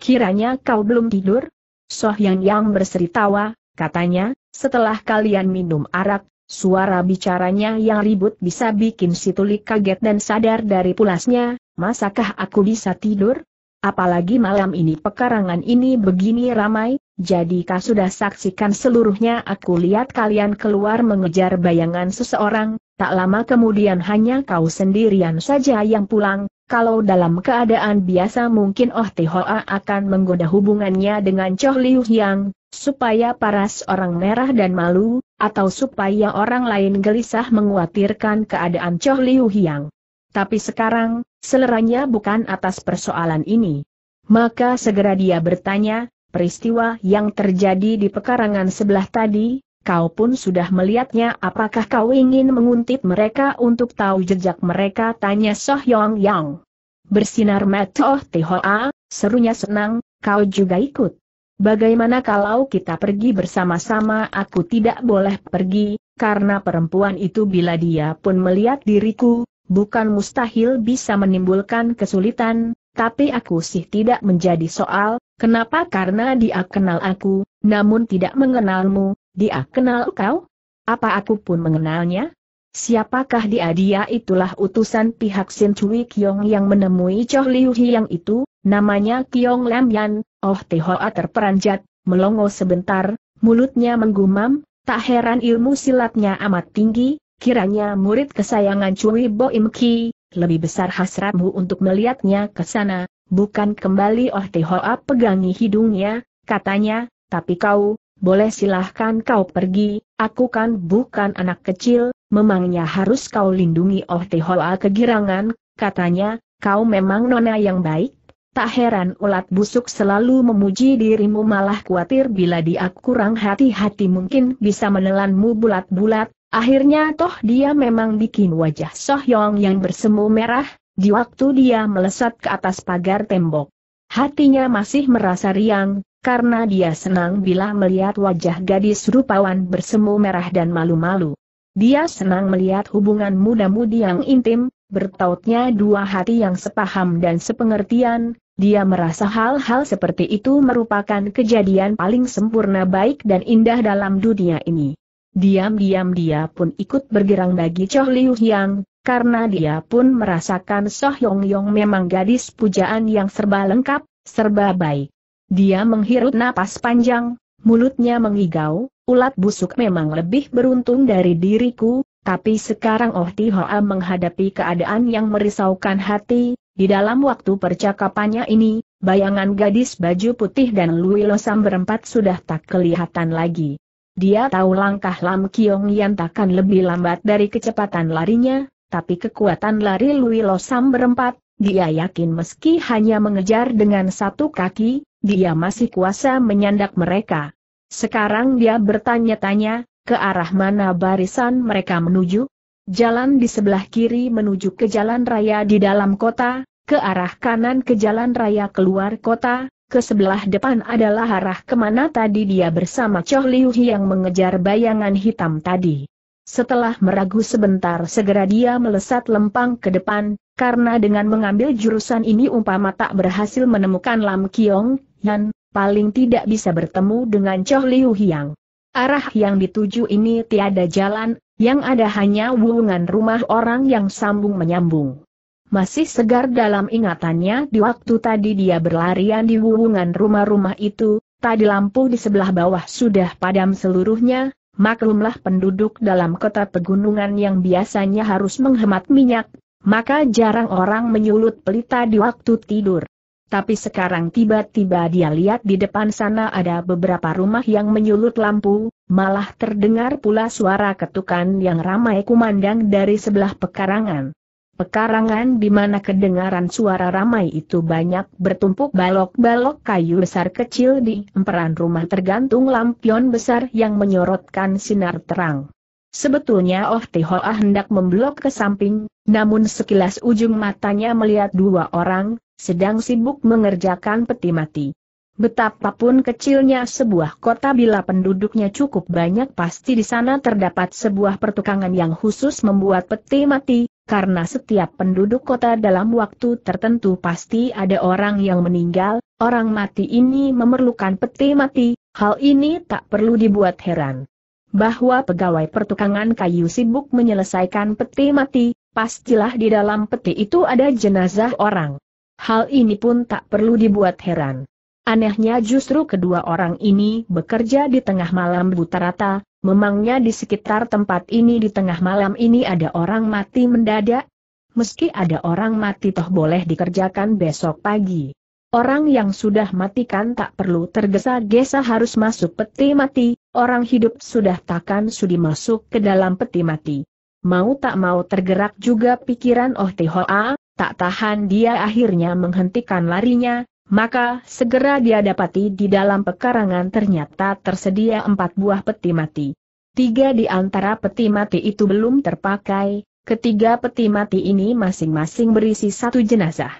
Kiranya kau belum tidur? Sohyang yang berseri tawa, katanya, setelah kalian minum arak, Suara bicaranya yang ribut bisa bikin si tulik kaget dan sadar dari pulasnya, masakah aku bisa tidur? Apalagi malam ini pekarangan ini begini ramai, Jadi kau sudah saksikan seluruhnya aku lihat kalian keluar mengejar bayangan seseorang, tak lama kemudian hanya kau sendirian saja yang pulang, kalau dalam keadaan biasa mungkin Oh Tihoa akan menggoda hubungannya dengan Choh Liu Yang, supaya paras orang merah dan malu, atau supaya orang lain gelisah menguatirkan keadaan Choh Liu Yang. Tapi sekarang, seleranya bukan atas persoalan ini. Maka segera dia bertanya, peristiwa yang terjadi di pekarangan sebelah tadi, kau pun sudah melihatnya apakah kau ingin menguntit mereka untuk tahu jejak mereka tanya Sohyong Yang. Bersinar mata Oh Tihoa, serunya senang, kau juga ikut. Bagaimana kalau kita pergi bersama-sama aku tidak boleh pergi, karena perempuan itu bila dia pun melihat diriku, bukan mustahil bisa menimbulkan kesulitan, tapi aku sih tidak menjadi soal, kenapa karena dia kenal aku, namun tidak mengenalmu, dia kenal kau? Apa aku pun mengenalnya? Siapakah dia? Dia itulah utusan pihak Sin Cui Kiong yang menemui Choh Liu yang itu, namanya Kiong Lam Yan, Oh Te Hoa terperanjat, melongo sebentar, mulutnya menggumam, tak heran ilmu silatnya amat tinggi, kiranya murid kesayangan Cui Bo Im Ki, lebih besar hasratmu untuk melihatnya ke sana, bukan kembali Oh Te Hoa pegangi hidungnya, katanya, tapi kau, boleh silahkan kau pergi, aku kan bukan anak kecil, memangnya harus kau lindungi Oh Tehoa kegirangan, katanya, kau memang nona yang baik. Tak heran ulat busuk selalu memuji dirimu malah khawatir bila dia kurang hati-hati mungkin bisa menelanmu bulat-bulat, akhirnya toh dia memang bikin wajah Sohyong yang bersemu merah, di waktu dia melesat ke atas pagar tembok. Hatinya masih merasa riang, karena dia senang bila melihat wajah gadis rupawan bersemu merah dan malu-malu. Dia senang melihat hubungan muda-mudi yang intim, bertautnya dua hati yang sepaham dan sepengertian, dia merasa hal-hal seperti itu merupakan kejadian paling sempurna baik dan indah dalam dunia ini. Diam-diam dia pun ikut bergerang bagi Choh Liu Hyang, karena dia pun merasakan Soh Yong Yong memang gadis pujaan yang serba lengkap, serba baik. Dia menghirup napas panjang, mulutnya mengigau, ulat busuk memang lebih beruntung dari diriku, tapi sekarang Oh Tihoa menghadapi keadaan yang merisaukan hati, di dalam waktu percakapannya ini, bayangan gadis baju putih dan Lui Losam berempat sudah tak kelihatan lagi. Dia tahu langkah Lam Kiong yang takkan lebih lambat dari kecepatan larinya, tapi kekuatan lari Lui Losam berempat, dia yakin meski hanya mengejar dengan satu kaki, dia masih kuasa menyandak mereka. Sekarang dia bertanya-tanya, ke arah mana barisan mereka menuju? Jalan di sebelah kiri menuju ke jalan raya di dalam kota, ke arah kanan ke jalan raya keluar kota, ke sebelah depan adalah arah kemana tadi dia bersama Choh Liu yang mengejar bayangan hitam tadi. Setelah meragu sebentar segera dia melesat lempang ke depan, karena dengan mengambil jurusan ini umpama tak berhasil menemukan Lam Kiong, Nan, paling tidak bisa bertemu dengan Choh Liu Hiang. Arah yang dituju ini tiada jalan, yang ada hanya wulungan rumah orang yang sambung menyambung. Masih segar dalam ingatannya di waktu tadi dia berlarian di wulungan rumah-rumah itu, tadi lampu di sebelah bawah sudah padam seluruhnya, maklumlah penduduk dalam kota pegunungan yang biasanya harus menghemat minyak, maka jarang orang menyulut pelita di waktu tidur tapi sekarang tiba-tiba dia lihat di depan sana ada beberapa rumah yang menyulut lampu, malah terdengar pula suara ketukan yang ramai kumandang dari sebelah pekarangan. Pekarangan di mana kedengaran suara ramai itu banyak bertumpuk balok-balok kayu besar kecil di emperan rumah tergantung lampion besar yang menyorotkan sinar terang. Sebetulnya Oh Tihoa hendak memblok ke samping, namun sekilas ujung matanya melihat dua orang, sedang sibuk mengerjakan peti mati. Betapapun kecilnya sebuah kota bila penduduknya cukup banyak pasti di sana terdapat sebuah pertukangan yang khusus membuat peti mati, karena setiap penduduk kota dalam waktu tertentu pasti ada orang yang meninggal, orang mati ini memerlukan peti mati, hal ini tak perlu dibuat heran. Bahwa pegawai pertukangan kayu sibuk menyelesaikan peti mati, pastilah di dalam peti itu ada jenazah orang. Hal ini pun tak perlu dibuat heran. Anehnya justru kedua orang ini bekerja di tengah malam buta rata, memangnya di sekitar tempat ini di tengah malam ini ada orang mati mendadak? Meski ada orang mati toh boleh dikerjakan besok pagi. Orang yang sudah matikan tak perlu tergesa-gesa harus masuk peti mati, orang hidup sudah takkan sudi masuk ke dalam peti mati. Mau tak mau tergerak juga pikiran Oh Tihoa, Tak tahan dia akhirnya menghentikan larinya, maka segera dia dapati di dalam pekarangan ternyata tersedia empat buah peti mati. Tiga di antara peti mati itu belum terpakai, ketiga peti mati ini masing-masing berisi satu jenazah.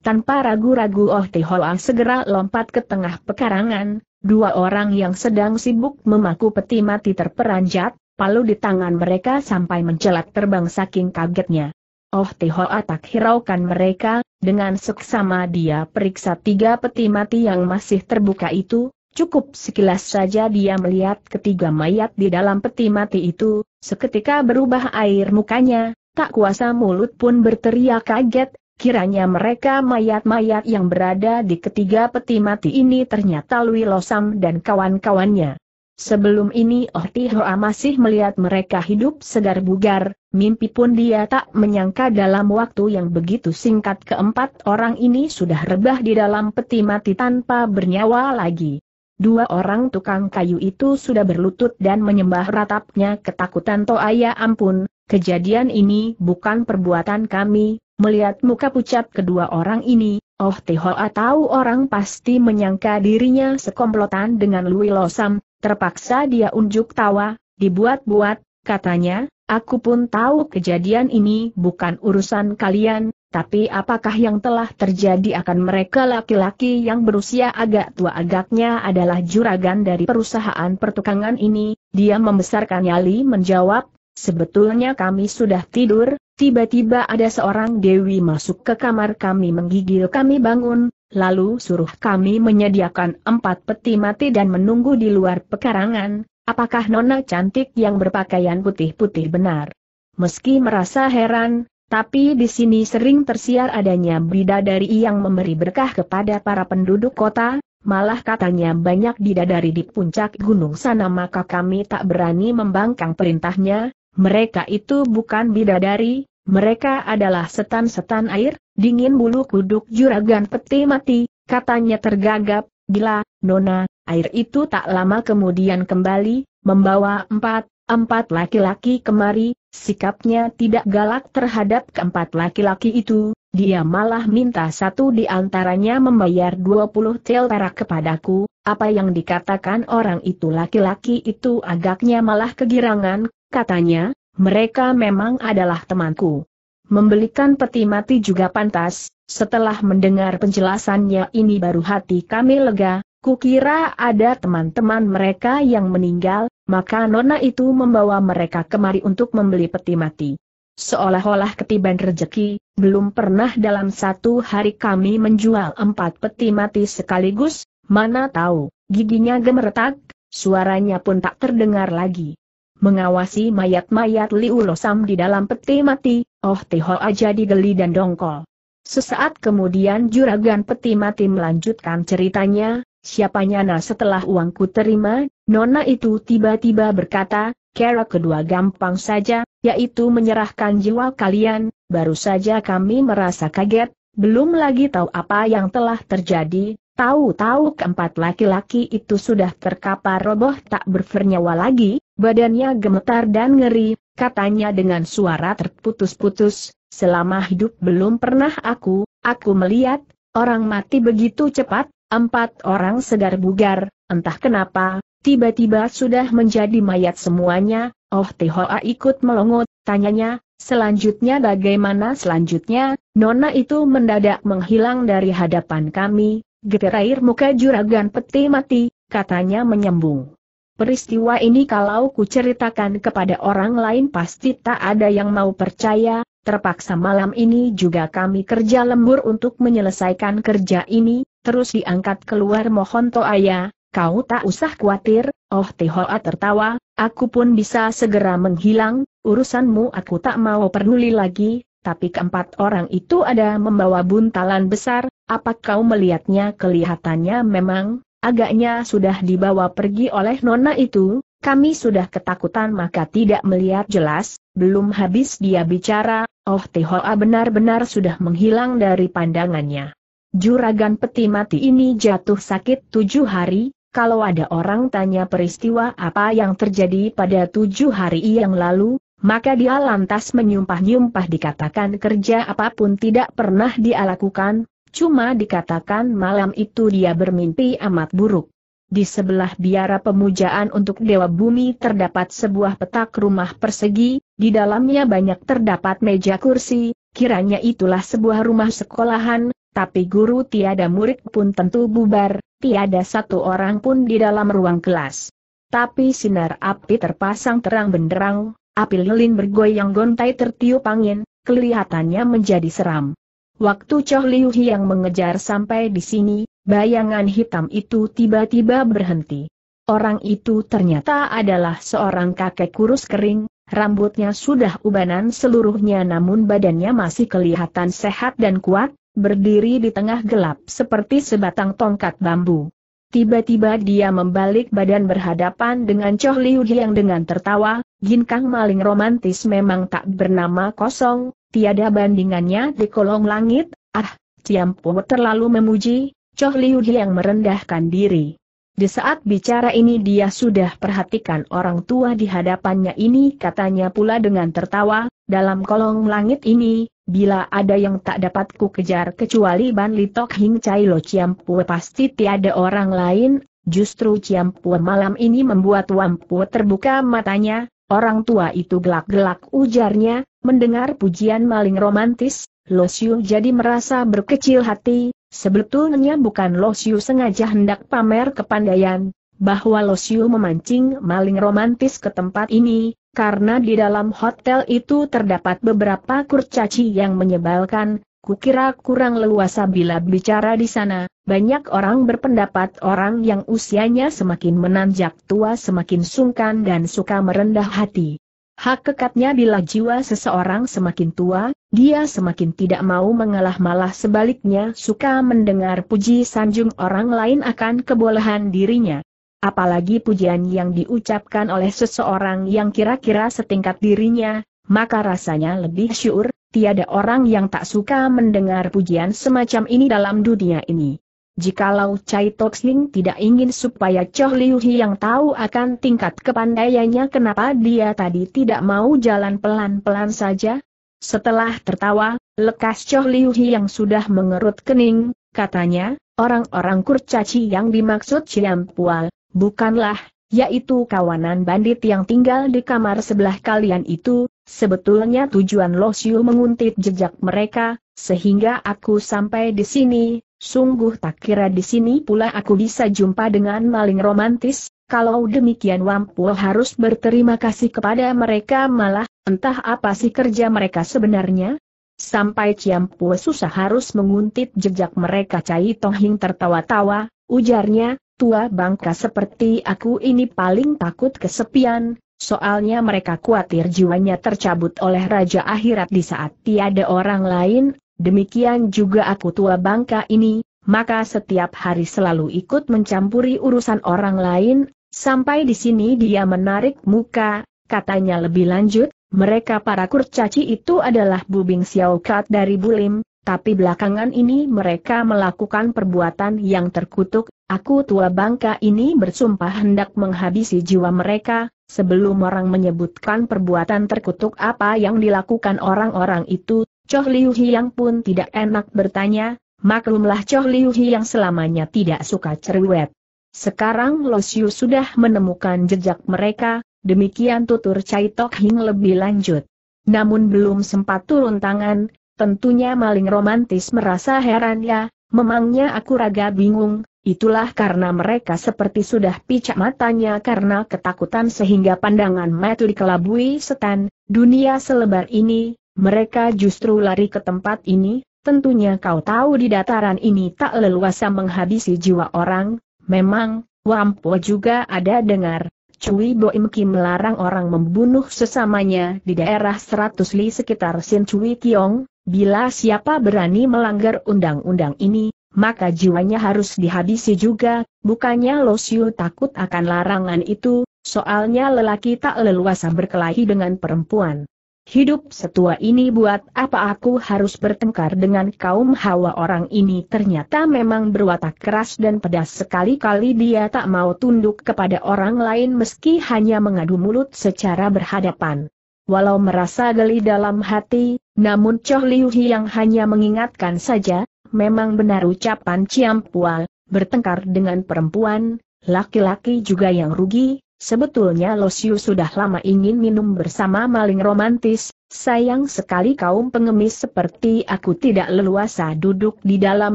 Tanpa ragu-ragu Oh Tihoa segera lompat ke tengah pekarangan, dua orang yang sedang sibuk memaku peti mati terperanjat, palu di tangan mereka sampai mencelat terbang saking kagetnya. Oh Tiho Atak hiraukan mereka, dengan seksama dia periksa tiga peti mati yang masih terbuka itu, cukup sekilas saja dia melihat ketiga mayat di dalam peti mati itu, seketika berubah air mukanya, tak kuasa mulut pun berteriak kaget, kiranya mereka mayat-mayat yang berada di ketiga peti mati ini ternyata Lui Losam dan kawan-kawannya. Sebelum ini Oh Tihoa masih melihat mereka hidup segar bugar, Mimpi pun dia tak menyangka dalam waktu yang begitu singkat keempat orang ini sudah rebah di dalam peti mati tanpa bernyawa lagi. Dua orang tukang kayu itu sudah berlutut dan menyembah ratapnya ketakutan Toaya oh, ampun, kejadian ini bukan perbuatan kami, melihat muka pucat kedua orang ini, Oh Tehoa tahu orang pasti menyangka dirinya sekomplotan dengan louis Losam, terpaksa dia unjuk tawa, dibuat-buat, katanya, Aku pun tahu kejadian ini bukan urusan kalian, tapi apakah yang telah terjadi akan mereka laki-laki yang berusia agak tua agaknya adalah juragan dari perusahaan pertukangan ini, dia membesarkan nyali menjawab, sebetulnya kami sudah tidur, tiba-tiba ada seorang Dewi masuk ke kamar kami menggigil kami bangun, lalu suruh kami menyediakan empat peti mati dan menunggu di luar pekarangan, Apakah nona cantik yang berpakaian putih-putih benar? Meski merasa heran, tapi di sini sering tersiar adanya bidadari yang memberi berkah kepada para penduduk kota, malah katanya banyak bidadari di puncak gunung sana maka kami tak berani membangkang perintahnya, mereka itu bukan bidadari, mereka adalah setan-setan air, dingin bulu kuduk juragan peti mati, katanya tergagap, gila, nona, air itu tak lama kemudian kembali, membawa empat, empat laki-laki kemari, sikapnya tidak galak terhadap keempat laki-laki itu, dia malah minta satu di antaranya membayar puluh tel perak kepadaku, apa yang dikatakan orang itu laki-laki itu agaknya malah kegirangan, katanya, mereka memang adalah temanku. Membelikan peti mati juga pantas, setelah mendengar penjelasannya ini baru hati kami lega, Kukira ada teman-teman mereka yang meninggal, maka nona itu membawa mereka kemari untuk membeli peti mati. Seolah-olah ketiban rejeki, belum pernah dalam satu hari kami menjual empat peti mati sekaligus, mana tahu, giginya gemeretak, suaranya pun tak terdengar lagi. Mengawasi mayat-mayat Liu Losam di dalam peti mati, oh Tiho aja digeli dan dongkol. Sesaat kemudian juragan peti mati melanjutkan ceritanya, Siapanya nah setelah uangku terima, Nona itu tiba-tiba berkata, Kera kedua gampang saja, yaitu menyerahkan jiwa kalian, baru saja kami merasa kaget, belum lagi tahu apa yang telah terjadi, tahu-tahu keempat laki-laki itu sudah terkapar roboh tak bernyawa lagi, badannya gemetar dan ngeri, katanya dengan suara terputus-putus, selama hidup belum pernah aku, aku melihat, orang mati begitu cepat, Empat orang segar bugar, entah kenapa, tiba-tiba sudah menjadi mayat semuanya, Oh Tehoa ikut melongot, tanyanya, selanjutnya bagaimana selanjutnya, Nona itu mendadak menghilang dari hadapan kami, getir air muka juragan peti mati, katanya menyembung. Peristiwa ini kalau ceritakan kepada orang lain pasti tak ada yang mau percaya, terpaksa malam ini juga kami kerja lembur untuk menyelesaikan kerja ini, terus diangkat keluar mohon to Toaya, kau tak usah khawatir, oh Tihoa tertawa, aku pun bisa segera menghilang, urusanmu aku tak mau peduli lagi, tapi keempat orang itu ada membawa buntalan besar, apa kau melihatnya kelihatannya memang, agaknya sudah dibawa pergi oleh nona itu, kami sudah ketakutan maka tidak melihat jelas, belum habis dia bicara, Oh Tihoa benar-benar sudah menghilang dari pandangannya. Juragan peti mati ini jatuh sakit tujuh hari, kalau ada orang tanya peristiwa apa yang terjadi pada tujuh hari yang lalu, maka dia lantas menyumpah-nyumpah dikatakan kerja apapun tidak pernah dia lakukan, cuma dikatakan malam itu dia bermimpi amat buruk. Di sebelah biara pemujaan untuk Dewa Bumi terdapat sebuah petak rumah persegi, di dalamnya banyak terdapat meja kursi, kiranya itulah sebuah rumah sekolahan, tapi guru tiada murid pun tentu bubar, tiada satu orang pun di dalam ruang kelas. Tapi sinar api terpasang terang benderang, api lilin bergoyang gontai tertiup angin, kelihatannya menjadi seram. Waktu Choh Liu yang mengejar sampai di sini, bayangan hitam itu tiba-tiba berhenti. Orang itu ternyata adalah seorang kakek kurus kering, rambutnya sudah ubanan seluruhnya namun badannya masih kelihatan sehat dan kuat, berdiri di tengah gelap seperti sebatang tongkat bambu. Tiba-tiba dia membalik badan berhadapan dengan Choh Liu yang dengan tertawa, ginkang maling romantis memang tak bernama kosong, tiada bandingannya di kolong langit, ah, Ciampo terlalu memuji, Choh Liu yang merendahkan diri. Di saat bicara ini dia sudah perhatikan orang tua di hadapannya ini katanya pula dengan tertawa, dalam kolong langit ini, bila ada yang tak dapat ku kejar kecuali Ban Litok Hing Chai Lo Pue pasti tiada orang lain, justru Pue malam ini membuat Pue terbuka matanya, orang tua itu gelak-gelak ujarnya, mendengar pujian maling romantis, Lo Siu jadi merasa berkecil hati, Sebetulnya bukan Losiu sengaja hendak pamer kepandaian, bahwa Losiu memancing maling romantis ke tempat ini, karena di dalam hotel itu terdapat beberapa kurcaci yang menyebalkan, kukira kurang leluasa bila bicara di sana, banyak orang berpendapat orang yang usianya semakin menanjak tua semakin sungkan dan suka merendah hati. Hak kekatnya bila jiwa seseorang semakin tua, dia semakin tidak mau mengalah malah sebaliknya suka mendengar puji sanjung orang lain akan kebolehan dirinya. Apalagi pujian yang diucapkan oleh seseorang yang kira-kira setingkat dirinya, maka rasanya lebih syur, tiada orang yang tak suka mendengar pujian semacam ini dalam dunia ini. Jikalau Chai Toxing tidak ingin supaya Choh Liu Hi yang tahu akan tingkat kepandaiannya kenapa dia tadi tidak mau jalan pelan-pelan saja? Setelah tertawa, lekas Choh Liu Hi yang sudah mengerut kening, katanya, orang-orang kurcaci yang dimaksud Chiam Pual, bukanlah, yaitu kawanan bandit yang tinggal di kamar sebelah kalian itu, sebetulnya tujuan Losiu menguntit jejak mereka, sehingga aku sampai di sini, Sungguh tak kira di sini pula aku bisa jumpa dengan maling romantis, kalau demikian Wampu harus berterima kasih kepada mereka malah, entah apa sih kerja mereka sebenarnya? Sampai ciampu, susah harus menguntit jejak mereka Cai tong hing tertawa-tawa, ujarnya, tua bangka seperti aku ini paling takut kesepian, soalnya mereka khawatir jiwanya tercabut oleh Raja Akhirat di saat tiada orang lain, demikian juga aku tua bangka ini, maka setiap hari selalu ikut mencampuri urusan orang lain, sampai di sini dia menarik muka, katanya lebih lanjut, mereka para kurcaci itu adalah Bubing siaukat dari Bulim, tapi belakangan ini mereka melakukan perbuatan yang terkutuk, aku tua bangka ini bersumpah hendak menghabisi jiwa mereka, sebelum orang menyebutkan perbuatan terkutuk apa yang dilakukan orang-orang itu, Choh Liu Hiang pun tidak enak bertanya, maklumlah Choh Liu Hiang selamanya tidak suka cerewet. Sekarang Lo Xiu sudah menemukan jejak mereka, demikian tutur Cai Tok Hing lebih lanjut. Namun belum sempat turun tangan, tentunya maling romantis merasa heran ya, memangnya aku raga bingung, itulah karena mereka seperti sudah picak matanya karena ketakutan sehingga pandangan metu dikelabui setan, dunia selebar ini, mereka justru lari ke tempat ini, tentunya kau tahu di dataran ini tak leluasa menghabisi jiwa orang, memang, Wampo juga ada dengar, Cui Boim Kim melarang orang membunuh sesamanya di daerah 100 li sekitar Sin Cui Kiong, bila siapa berani melanggar undang-undang ini, maka jiwanya harus dihabisi juga, bukannya Lo Siu takut akan larangan itu, soalnya lelaki tak leluasa berkelahi dengan perempuan. Hidup setua ini buat apa aku harus bertengkar dengan kaum hawa orang ini ternyata memang berwatak keras dan pedas sekali-kali dia tak mau tunduk kepada orang lain meski hanya mengadu mulut secara berhadapan. Walau merasa geli dalam hati, namun Choh Liu yang hanya mengingatkan saja, memang benar ucapan Pual, bertengkar dengan perempuan, laki-laki juga yang rugi, Sebetulnya Losiu sudah lama ingin minum bersama maling romantis, sayang sekali kaum pengemis seperti aku tidak leluasa duduk di dalam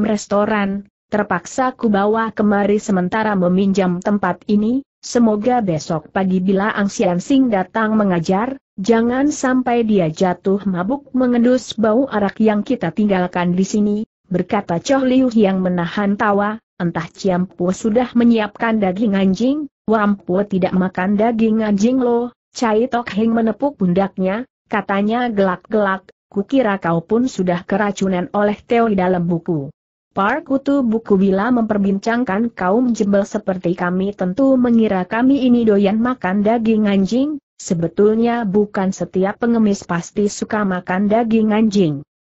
restoran, terpaksa ku bawa kemari sementara meminjam tempat ini, semoga besok pagi bila Angsian Sing datang mengajar, jangan sampai dia jatuh mabuk mengendus bau arak yang kita tinggalkan di sini, berkata Choh Liu yang menahan tawa, Entah Ciampu sudah menyiapkan daging anjing, Wampu tidak makan daging anjing loh. Cai Tok Heng menepuk pundaknya, katanya gelak-gelak, kukira kau pun sudah keracunan oleh teori dalam buku. Park Kutu Buku bila memperbincangkan kaum jebel seperti kami tentu mengira kami ini doyan makan daging anjing, sebetulnya bukan setiap pengemis pasti suka makan daging anjing.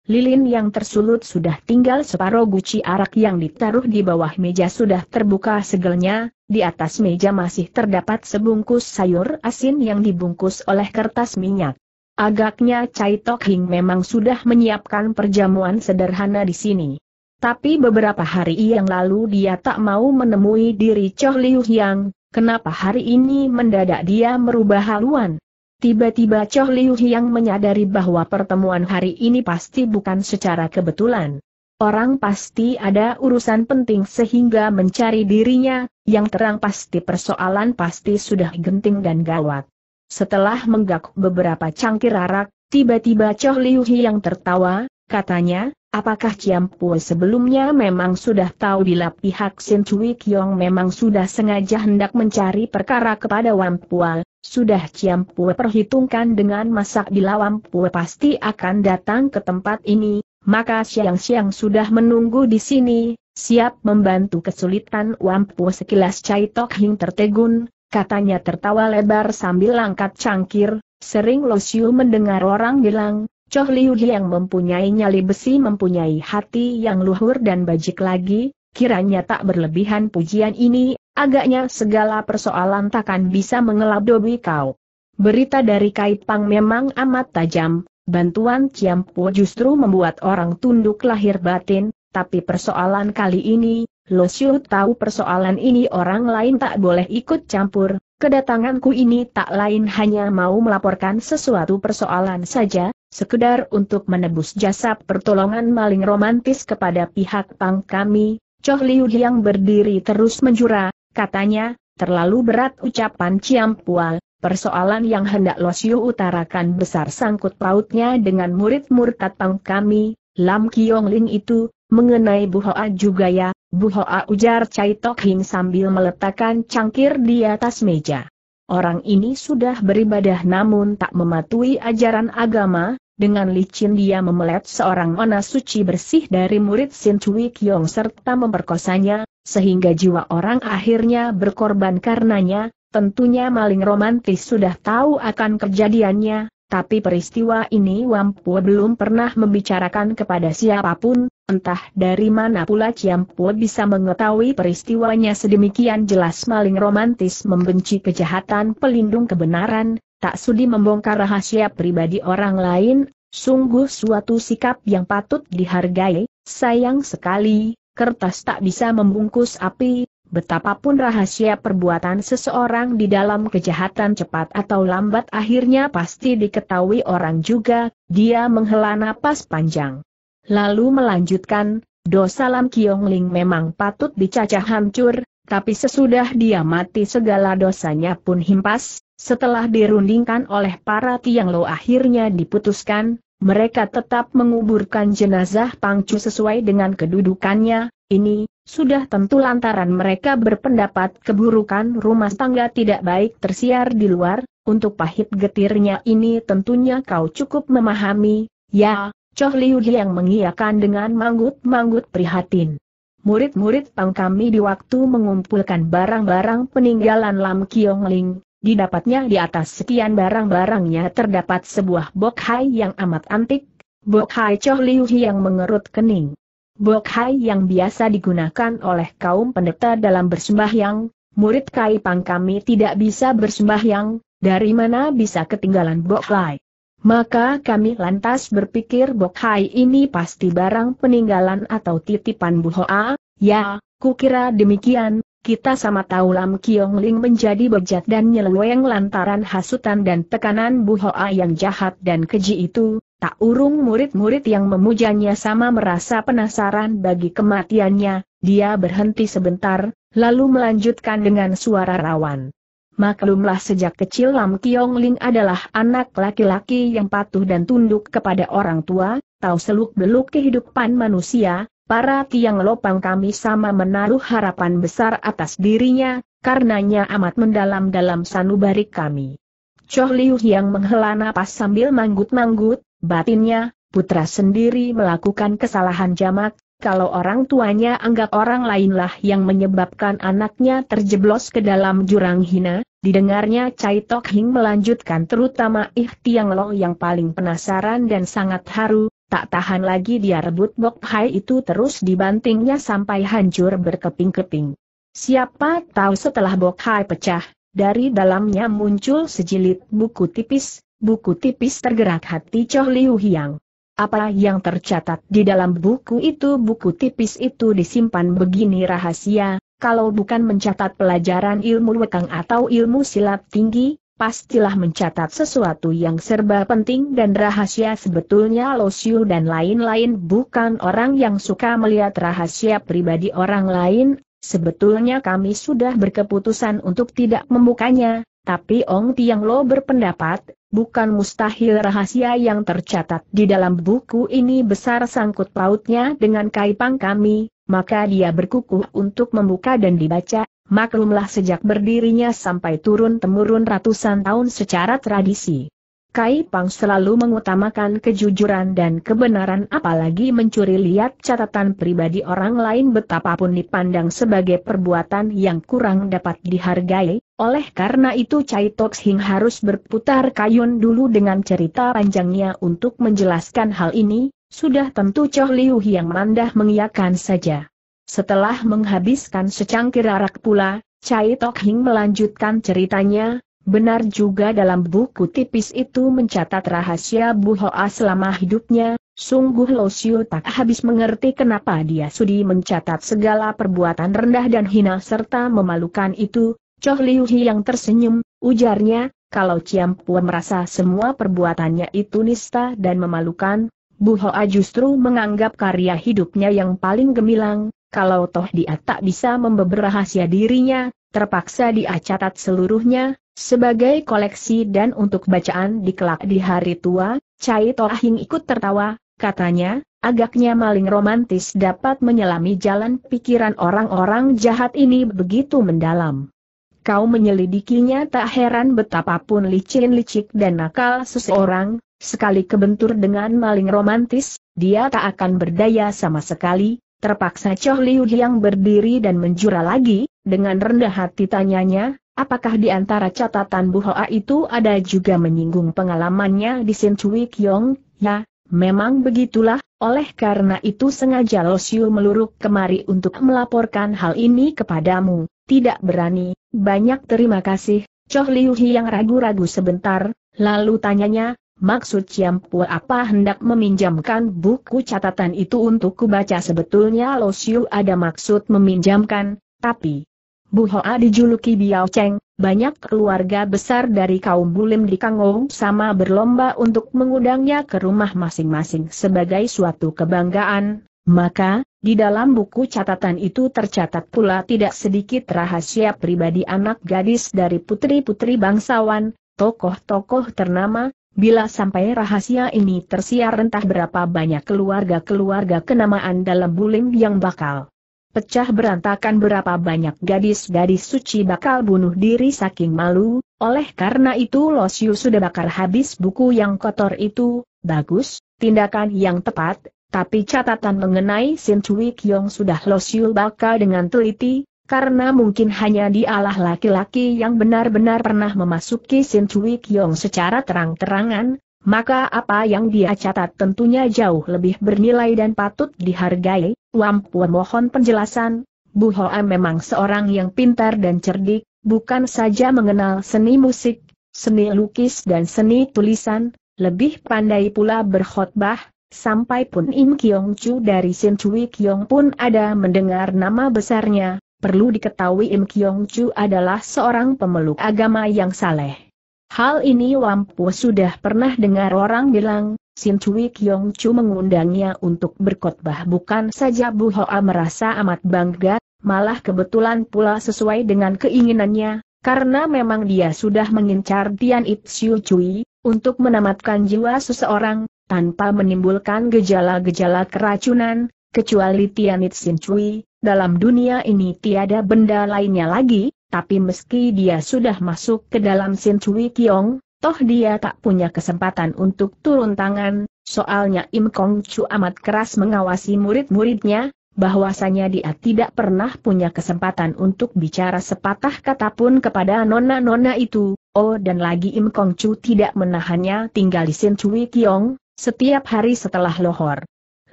Lilin yang tersulut sudah tinggal separuh guci arak yang ditaruh di bawah meja sudah terbuka segelnya, di atas meja masih terdapat sebungkus sayur asin yang dibungkus oleh kertas minyak. Agaknya Chai Tok Hing memang sudah menyiapkan perjamuan sederhana di sini. Tapi beberapa hari yang lalu dia tak mau menemui diri Choh Liu Yang, kenapa hari ini mendadak dia merubah haluan? Tiba-tiba Choh Liu Hiang menyadari bahwa pertemuan hari ini pasti bukan secara kebetulan. Orang pasti ada urusan penting sehingga mencari dirinya, yang terang pasti persoalan pasti sudah genting dan gawat. Setelah menggak beberapa cangkir arak, tiba-tiba Choh Liu Hiang tertawa, katanya, Apakah Kiam sebelumnya memang sudah tahu bila pihak Sin Cui Kiong memang sudah sengaja hendak mencari perkara kepada Wan Pua? Sudah Kiam perhitungkan dengan masak bila Wan Pua pasti akan datang ke tempat ini, maka siang-siang sudah menunggu di sini, siap membantu kesulitan Wan Pua sekilas Cai Tok Hing tertegun, katanya tertawa lebar sambil angkat cangkir, sering Lo Losiu mendengar orang bilang, Choh Liu yang mempunyai nyali besi mempunyai hati yang luhur dan bajik lagi, kiranya tak berlebihan pujian ini, agaknya segala persoalan takkan bisa mengelabui kau. Berita dari Kait Pang memang amat tajam, bantuan Ciampu justru membuat orang tunduk lahir batin, tapi persoalan kali ini, Lo Xiu tahu persoalan ini orang lain tak boleh ikut campur, kedatanganku ini tak lain hanya mau melaporkan sesuatu persoalan saja, sekedar untuk menebus jasa pertolongan maling romantis kepada pihak pang kami, Choh Liu yang berdiri terus menjura, katanya, terlalu berat ucapan Ciampual, persoalan yang hendak Losiu utarakan besar sangkut pautnya dengan murid murtad pang kami, Lam Kiong Ling itu, mengenai Bu Hoa juga ya, Bu Hoa ujar Chai Tok Hing sambil meletakkan cangkir di atas meja. Orang ini sudah beribadah namun tak mematuhi ajaran agama, dengan licin dia memelet seorang ona suci bersih dari murid Sin Cui Kyong serta memperkosanya, sehingga jiwa orang akhirnya berkorban karenanya, tentunya maling romantis sudah tahu akan kejadiannya, tapi peristiwa ini Wampu belum pernah membicarakan kepada siapapun, Entah dari mana pula Ciampua bisa mengetahui peristiwanya sedemikian jelas maling romantis membenci kejahatan pelindung kebenaran, tak sudi membongkar rahasia pribadi orang lain, sungguh suatu sikap yang patut dihargai, sayang sekali, kertas tak bisa membungkus api, Betapapun rahasia perbuatan seseorang di dalam kejahatan cepat atau lambat akhirnya pasti diketahui orang juga, dia menghela napas panjang. Lalu melanjutkan, dosa Lam Kiong Ling memang patut dicacah hancur, tapi sesudah dia mati segala dosanya pun himpas, setelah dirundingkan oleh para Tiang Lo akhirnya diputuskan, mereka tetap menguburkan jenazah Pangcu sesuai dengan kedudukannya, ini, sudah tentu lantaran mereka berpendapat keburukan rumah tangga tidak baik tersiar di luar, untuk pahit getirnya ini tentunya kau cukup memahami, ya, Choh Liu yang mengiakan dengan manggut-manggut prihatin. Murid-murid pang kami di waktu mengumpulkan barang-barang peninggalan Lam Kiong Ling, didapatnya di atas sekian barang-barangnya terdapat sebuah bokhai yang amat antik, bokhai Choh Liu yang mengerut kening. Bokhai yang biasa digunakan oleh kaum pendeta dalam bersembahyang, murid Kai Pang kami tidak bisa bersembahyang, dari mana bisa ketinggalan Bokhai. Maka kami lantas berpikir Bok ini pasti barang peninggalan atau titipan Bu Hoa, ya, kukira demikian, kita sama tahu Lam Kiong Ling menjadi bejat dan nyeleweng lantaran hasutan dan tekanan Bu Hoa yang jahat dan keji itu, tak urung murid-murid yang memujanya sama merasa penasaran bagi kematiannya, dia berhenti sebentar, lalu melanjutkan dengan suara rawan. Maklumlah sejak kecil Lam Kiong Ling adalah anak laki-laki yang patuh dan tunduk kepada orang tua, tahu seluk-beluk kehidupan manusia, para tiang lopang kami sama menaruh harapan besar atas dirinya, karenanya amat mendalam dalam sanubari kami. Choh Liu yang menghela napas sambil manggut-manggut, batinnya, putra sendiri melakukan kesalahan jamak, kalau orang tuanya anggap orang lainlah yang menyebabkan anaknya terjeblos ke dalam jurang hina, didengarnya Cai Tok Hing melanjutkan terutama Ih Tiang Lo yang paling penasaran dan sangat haru, tak tahan lagi dia rebut Bok Hai itu terus dibantingnya sampai hancur berkeping-keping. Siapa tahu setelah Bok Hai pecah, dari dalamnya muncul sejilid buku tipis, buku tipis tergerak hati Choh Liu Hiang. Apa yang tercatat di dalam buku itu buku tipis itu disimpan begini rahasia, kalau bukan mencatat pelajaran ilmu wekang atau ilmu silat tinggi, pastilah mencatat sesuatu yang serba penting dan rahasia sebetulnya losyu dan lain-lain bukan orang yang suka melihat rahasia pribadi orang lain, sebetulnya kami sudah berkeputusan untuk tidak membukanya, tapi Ong Tiang Lo berpendapat, bukan mustahil rahasia yang tercatat di dalam buku ini besar sangkut pautnya dengan kai pang kami, maka dia berkukuh untuk membuka dan dibaca, maklumlah sejak berdirinya sampai turun-temurun ratusan tahun secara tradisi. kai pang selalu mengutamakan kejujuran dan kebenaran apalagi mencuri lihat catatan pribadi orang lain betapapun dipandang sebagai perbuatan yang kurang dapat dihargai, oleh karena itu Chai Tok Hing harus berputar kayun dulu dengan cerita panjangnya untuk menjelaskan hal ini, sudah tentu Choh Liu yang mandah mengiyakan saja. Setelah menghabiskan secangkir arak pula, Chai Tok Hing melanjutkan ceritanya, benar juga dalam buku tipis itu mencatat rahasia Bu Hoa selama hidupnya, sungguh Lo Xiu tak habis mengerti kenapa dia sudi mencatat segala perbuatan rendah dan hina serta memalukan itu, Choh Liu yang tersenyum, ujarnya, kalau Ciam Pua merasa semua perbuatannya itu nista dan memalukan, Bu Hoa justru menganggap karya hidupnya yang paling gemilang, kalau toh dia tak bisa membeber rahasia dirinya, terpaksa dia catat seluruhnya, sebagai koleksi dan untuk bacaan di kelak di hari tua, Cai Tohing ikut tertawa, katanya, agaknya maling romantis dapat menyelami jalan pikiran orang-orang jahat ini begitu mendalam. Kau menyelidikinya tak heran betapapun licin-licik dan nakal seseorang, sekali kebentur dengan maling romantis, dia tak akan berdaya sama sekali, terpaksa Choh Liu yang berdiri dan menjura lagi, dengan rendah hati tanyanya, apakah di antara catatan Bu Hoa itu ada juga menyinggung pengalamannya di Sin Chui Kyong, ya, Memang begitulah, oleh karena itu sengaja Losiu meluruk kemari untuk melaporkan hal ini kepadamu. Tidak berani, banyak terima kasih, Choh Liu yang ragu-ragu sebentar, lalu tanyanya, maksud Ciam Pua apa hendak meminjamkan buku catatan itu untukku baca sebetulnya Lo Siu ada maksud meminjamkan, tapi... Bu Hoa dijuluki Biao Cheng, banyak keluarga besar dari kaum Bulim di Kangou sama berlomba untuk mengundangnya ke rumah masing-masing sebagai suatu kebanggaan, maka, di dalam buku catatan itu tercatat pula tidak sedikit rahasia pribadi anak gadis dari putri-putri bangsawan, tokoh-tokoh ternama, bila sampai rahasia ini tersiar rentah berapa banyak keluarga-keluarga kenamaan dalam bulim yang bakal pecah berantakan berapa banyak gadis-gadis suci bakal bunuh diri saking malu, oleh karena itu Losyu sudah bakar habis buku yang kotor itu, bagus, tindakan yang tepat, tapi catatan mengenai Sin Chui Kyong sudah Lo baka bakal dengan teliti, karena mungkin hanya dialah laki-laki yang benar-benar pernah memasuki Sin Chui Kyong secara terang-terangan, maka apa yang dia catat tentunya jauh lebih bernilai dan patut dihargai. Wampu mohon penjelasan, Bu Hoa memang seorang yang pintar dan cerdik, bukan saja mengenal seni musik, seni lukis dan seni tulisan, lebih pandai pula berkhutbah. Sampai pun Im Kyong Chu dari Sin Chui Kyong pun ada mendengar nama besarnya, perlu diketahui Im Kyong Chu adalah seorang pemeluk agama yang saleh. Hal ini Wampu sudah pernah dengar orang bilang, Sin Chui Kyong Chu mengundangnya untuk berkhotbah bukan saja Bu Hoa merasa amat bangga, malah kebetulan pula sesuai dengan keinginannya, karena memang dia sudah mengincar Tian It Siu Chui, untuk menamatkan jiwa seseorang, tanpa menimbulkan gejala-gejala keracunan, kecuali Tianit Sin Cui, dalam dunia ini tiada benda lainnya lagi, tapi meski dia sudah masuk ke dalam Sin Cui Kiong, toh dia tak punya kesempatan untuk turun tangan, soalnya Im Kong Chu amat keras mengawasi murid-muridnya, bahwasanya dia tidak pernah punya kesempatan untuk bicara sepatah kata pun kepada nona-nona itu, oh dan lagi Im Kong Chu tidak menahannya tinggal di Sin Cui Kiong, setiap hari setelah lohor.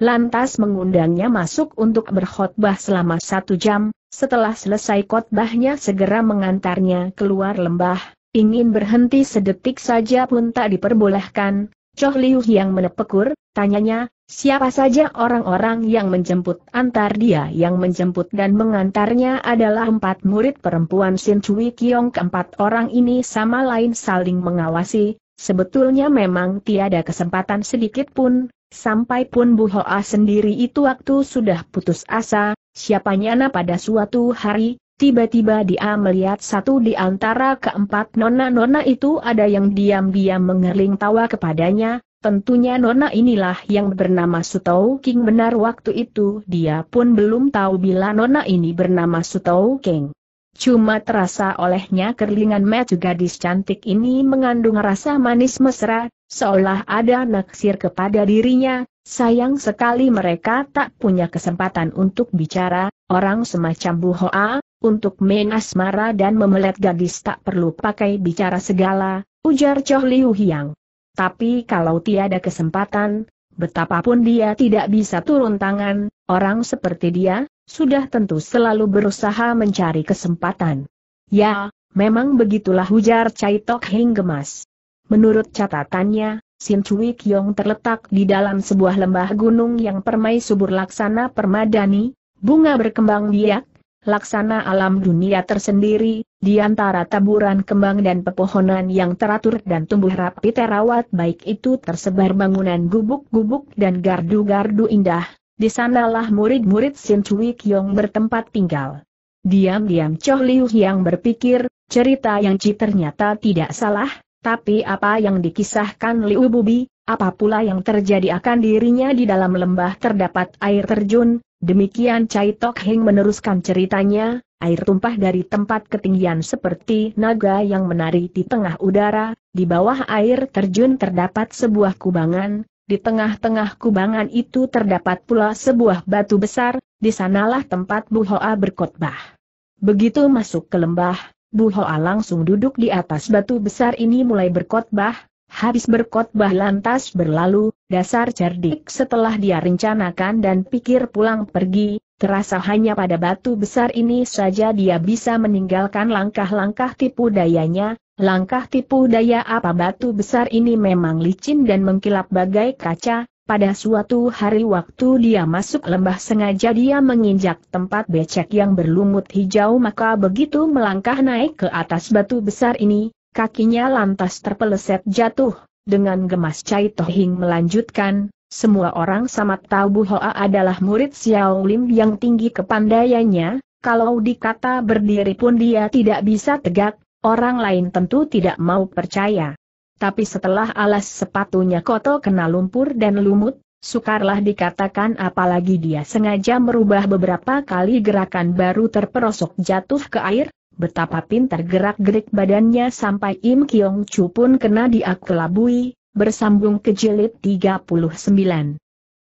Lantas mengundangnya masuk untuk berkhotbah selama satu jam, setelah selesai khotbahnya segera mengantarnya keluar lembah, ingin berhenti sedetik saja pun tak diperbolehkan, Choh Liu yang menepekur, tanyanya, siapa saja orang-orang yang menjemput antar dia yang menjemput dan mengantarnya adalah empat murid perempuan Sin Chui Kiong keempat orang ini sama lain saling mengawasi, Sebetulnya memang tiada kesempatan sedikit pun, sampai pun Bu Hoa sendiri itu waktu sudah putus asa, siapanya na pada suatu hari, tiba-tiba dia melihat satu di antara keempat nona-nona itu ada yang diam-diam mengerling tawa kepadanya, tentunya nona inilah yang bernama Sutou King benar waktu itu dia pun belum tahu bila nona ini bernama Sutou King. Cuma terasa olehnya kerlingan metu gadis cantik ini mengandung rasa manis mesra, seolah ada naksir kepada dirinya, sayang sekali mereka tak punya kesempatan untuk bicara, orang semacam Bu Hoa, untuk main asmara dan memelet gadis tak perlu pakai bicara segala, ujar Choh Liu Hiang. Tapi kalau tiada kesempatan, betapapun dia tidak bisa turun tangan, orang seperti dia, sudah tentu selalu berusaha mencari kesempatan. Ya, memang begitulah hujar Chai Tok Hing gemas. Menurut catatannya, Sin Chui Kiong terletak di dalam sebuah lembah gunung yang permai subur laksana permadani, bunga berkembang biak, laksana alam dunia tersendiri, di antara taburan kembang dan pepohonan yang teratur dan tumbuh rapi terawat baik itu tersebar bangunan gubuk-gubuk dan gardu-gardu indah, di sanalah murid-murid Sin Cui Kiong bertempat tinggal. Diam-diam Choh Liu yang berpikir, cerita yang Ci ternyata tidak salah, tapi apa yang dikisahkan Liu Bubi, apa pula yang terjadi akan dirinya di dalam lembah terdapat air terjun, demikian Chai Tok Heng meneruskan ceritanya, air tumpah dari tempat ketinggian seperti naga yang menari di tengah udara, di bawah air terjun terdapat sebuah kubangan, di tengah-tengah kubangan itu terdapat pula sebuah batu besar, di sanalah tempat Bu Hoa berkotbah. Begitu masuk ke lembah, Bu Hoa langsung duduk di atas batu besar ini mulai berkotbah, habis berkotbah lantas berlalu, dasar cerdik setelah dia rencanakan dan pikir pulang pergi, Terasa hanya pada batu besar ini saja dia bisa meninggalkan langkah-langkah tipu dayanya, langkah tipu daya apa batu besar ini memang licin dan mengkilap bagai kaca, pada suatu hari waktu dia masuk lembah sengaja dia menginjak tempat becek yang berlumut hijau maka begitu melangkah naik ke atas batu besar ini, kakinya lantas terpeleset jatuh, dengan gemas Cai Tohing melanjutkan, semua orang sama tahu Bu Hoa adalah murid Xiao Lim yang tinggi kepandaiannya, kalau dikata berdiri pun dia tidak bisa tegak, orang lain tentu tidak mau percaya. Tapi setelah alas sepatunya kotor kena lumpur dan lumut, sukarlah dikatakan apalagi dia sengaja merubah beberapa kali gerakan baru terperosok jatuh ke air, betapa pintar gerak-gerik badannya sampai Im Kyong Chu pun kena diakulabui bersambung ke jilid 39.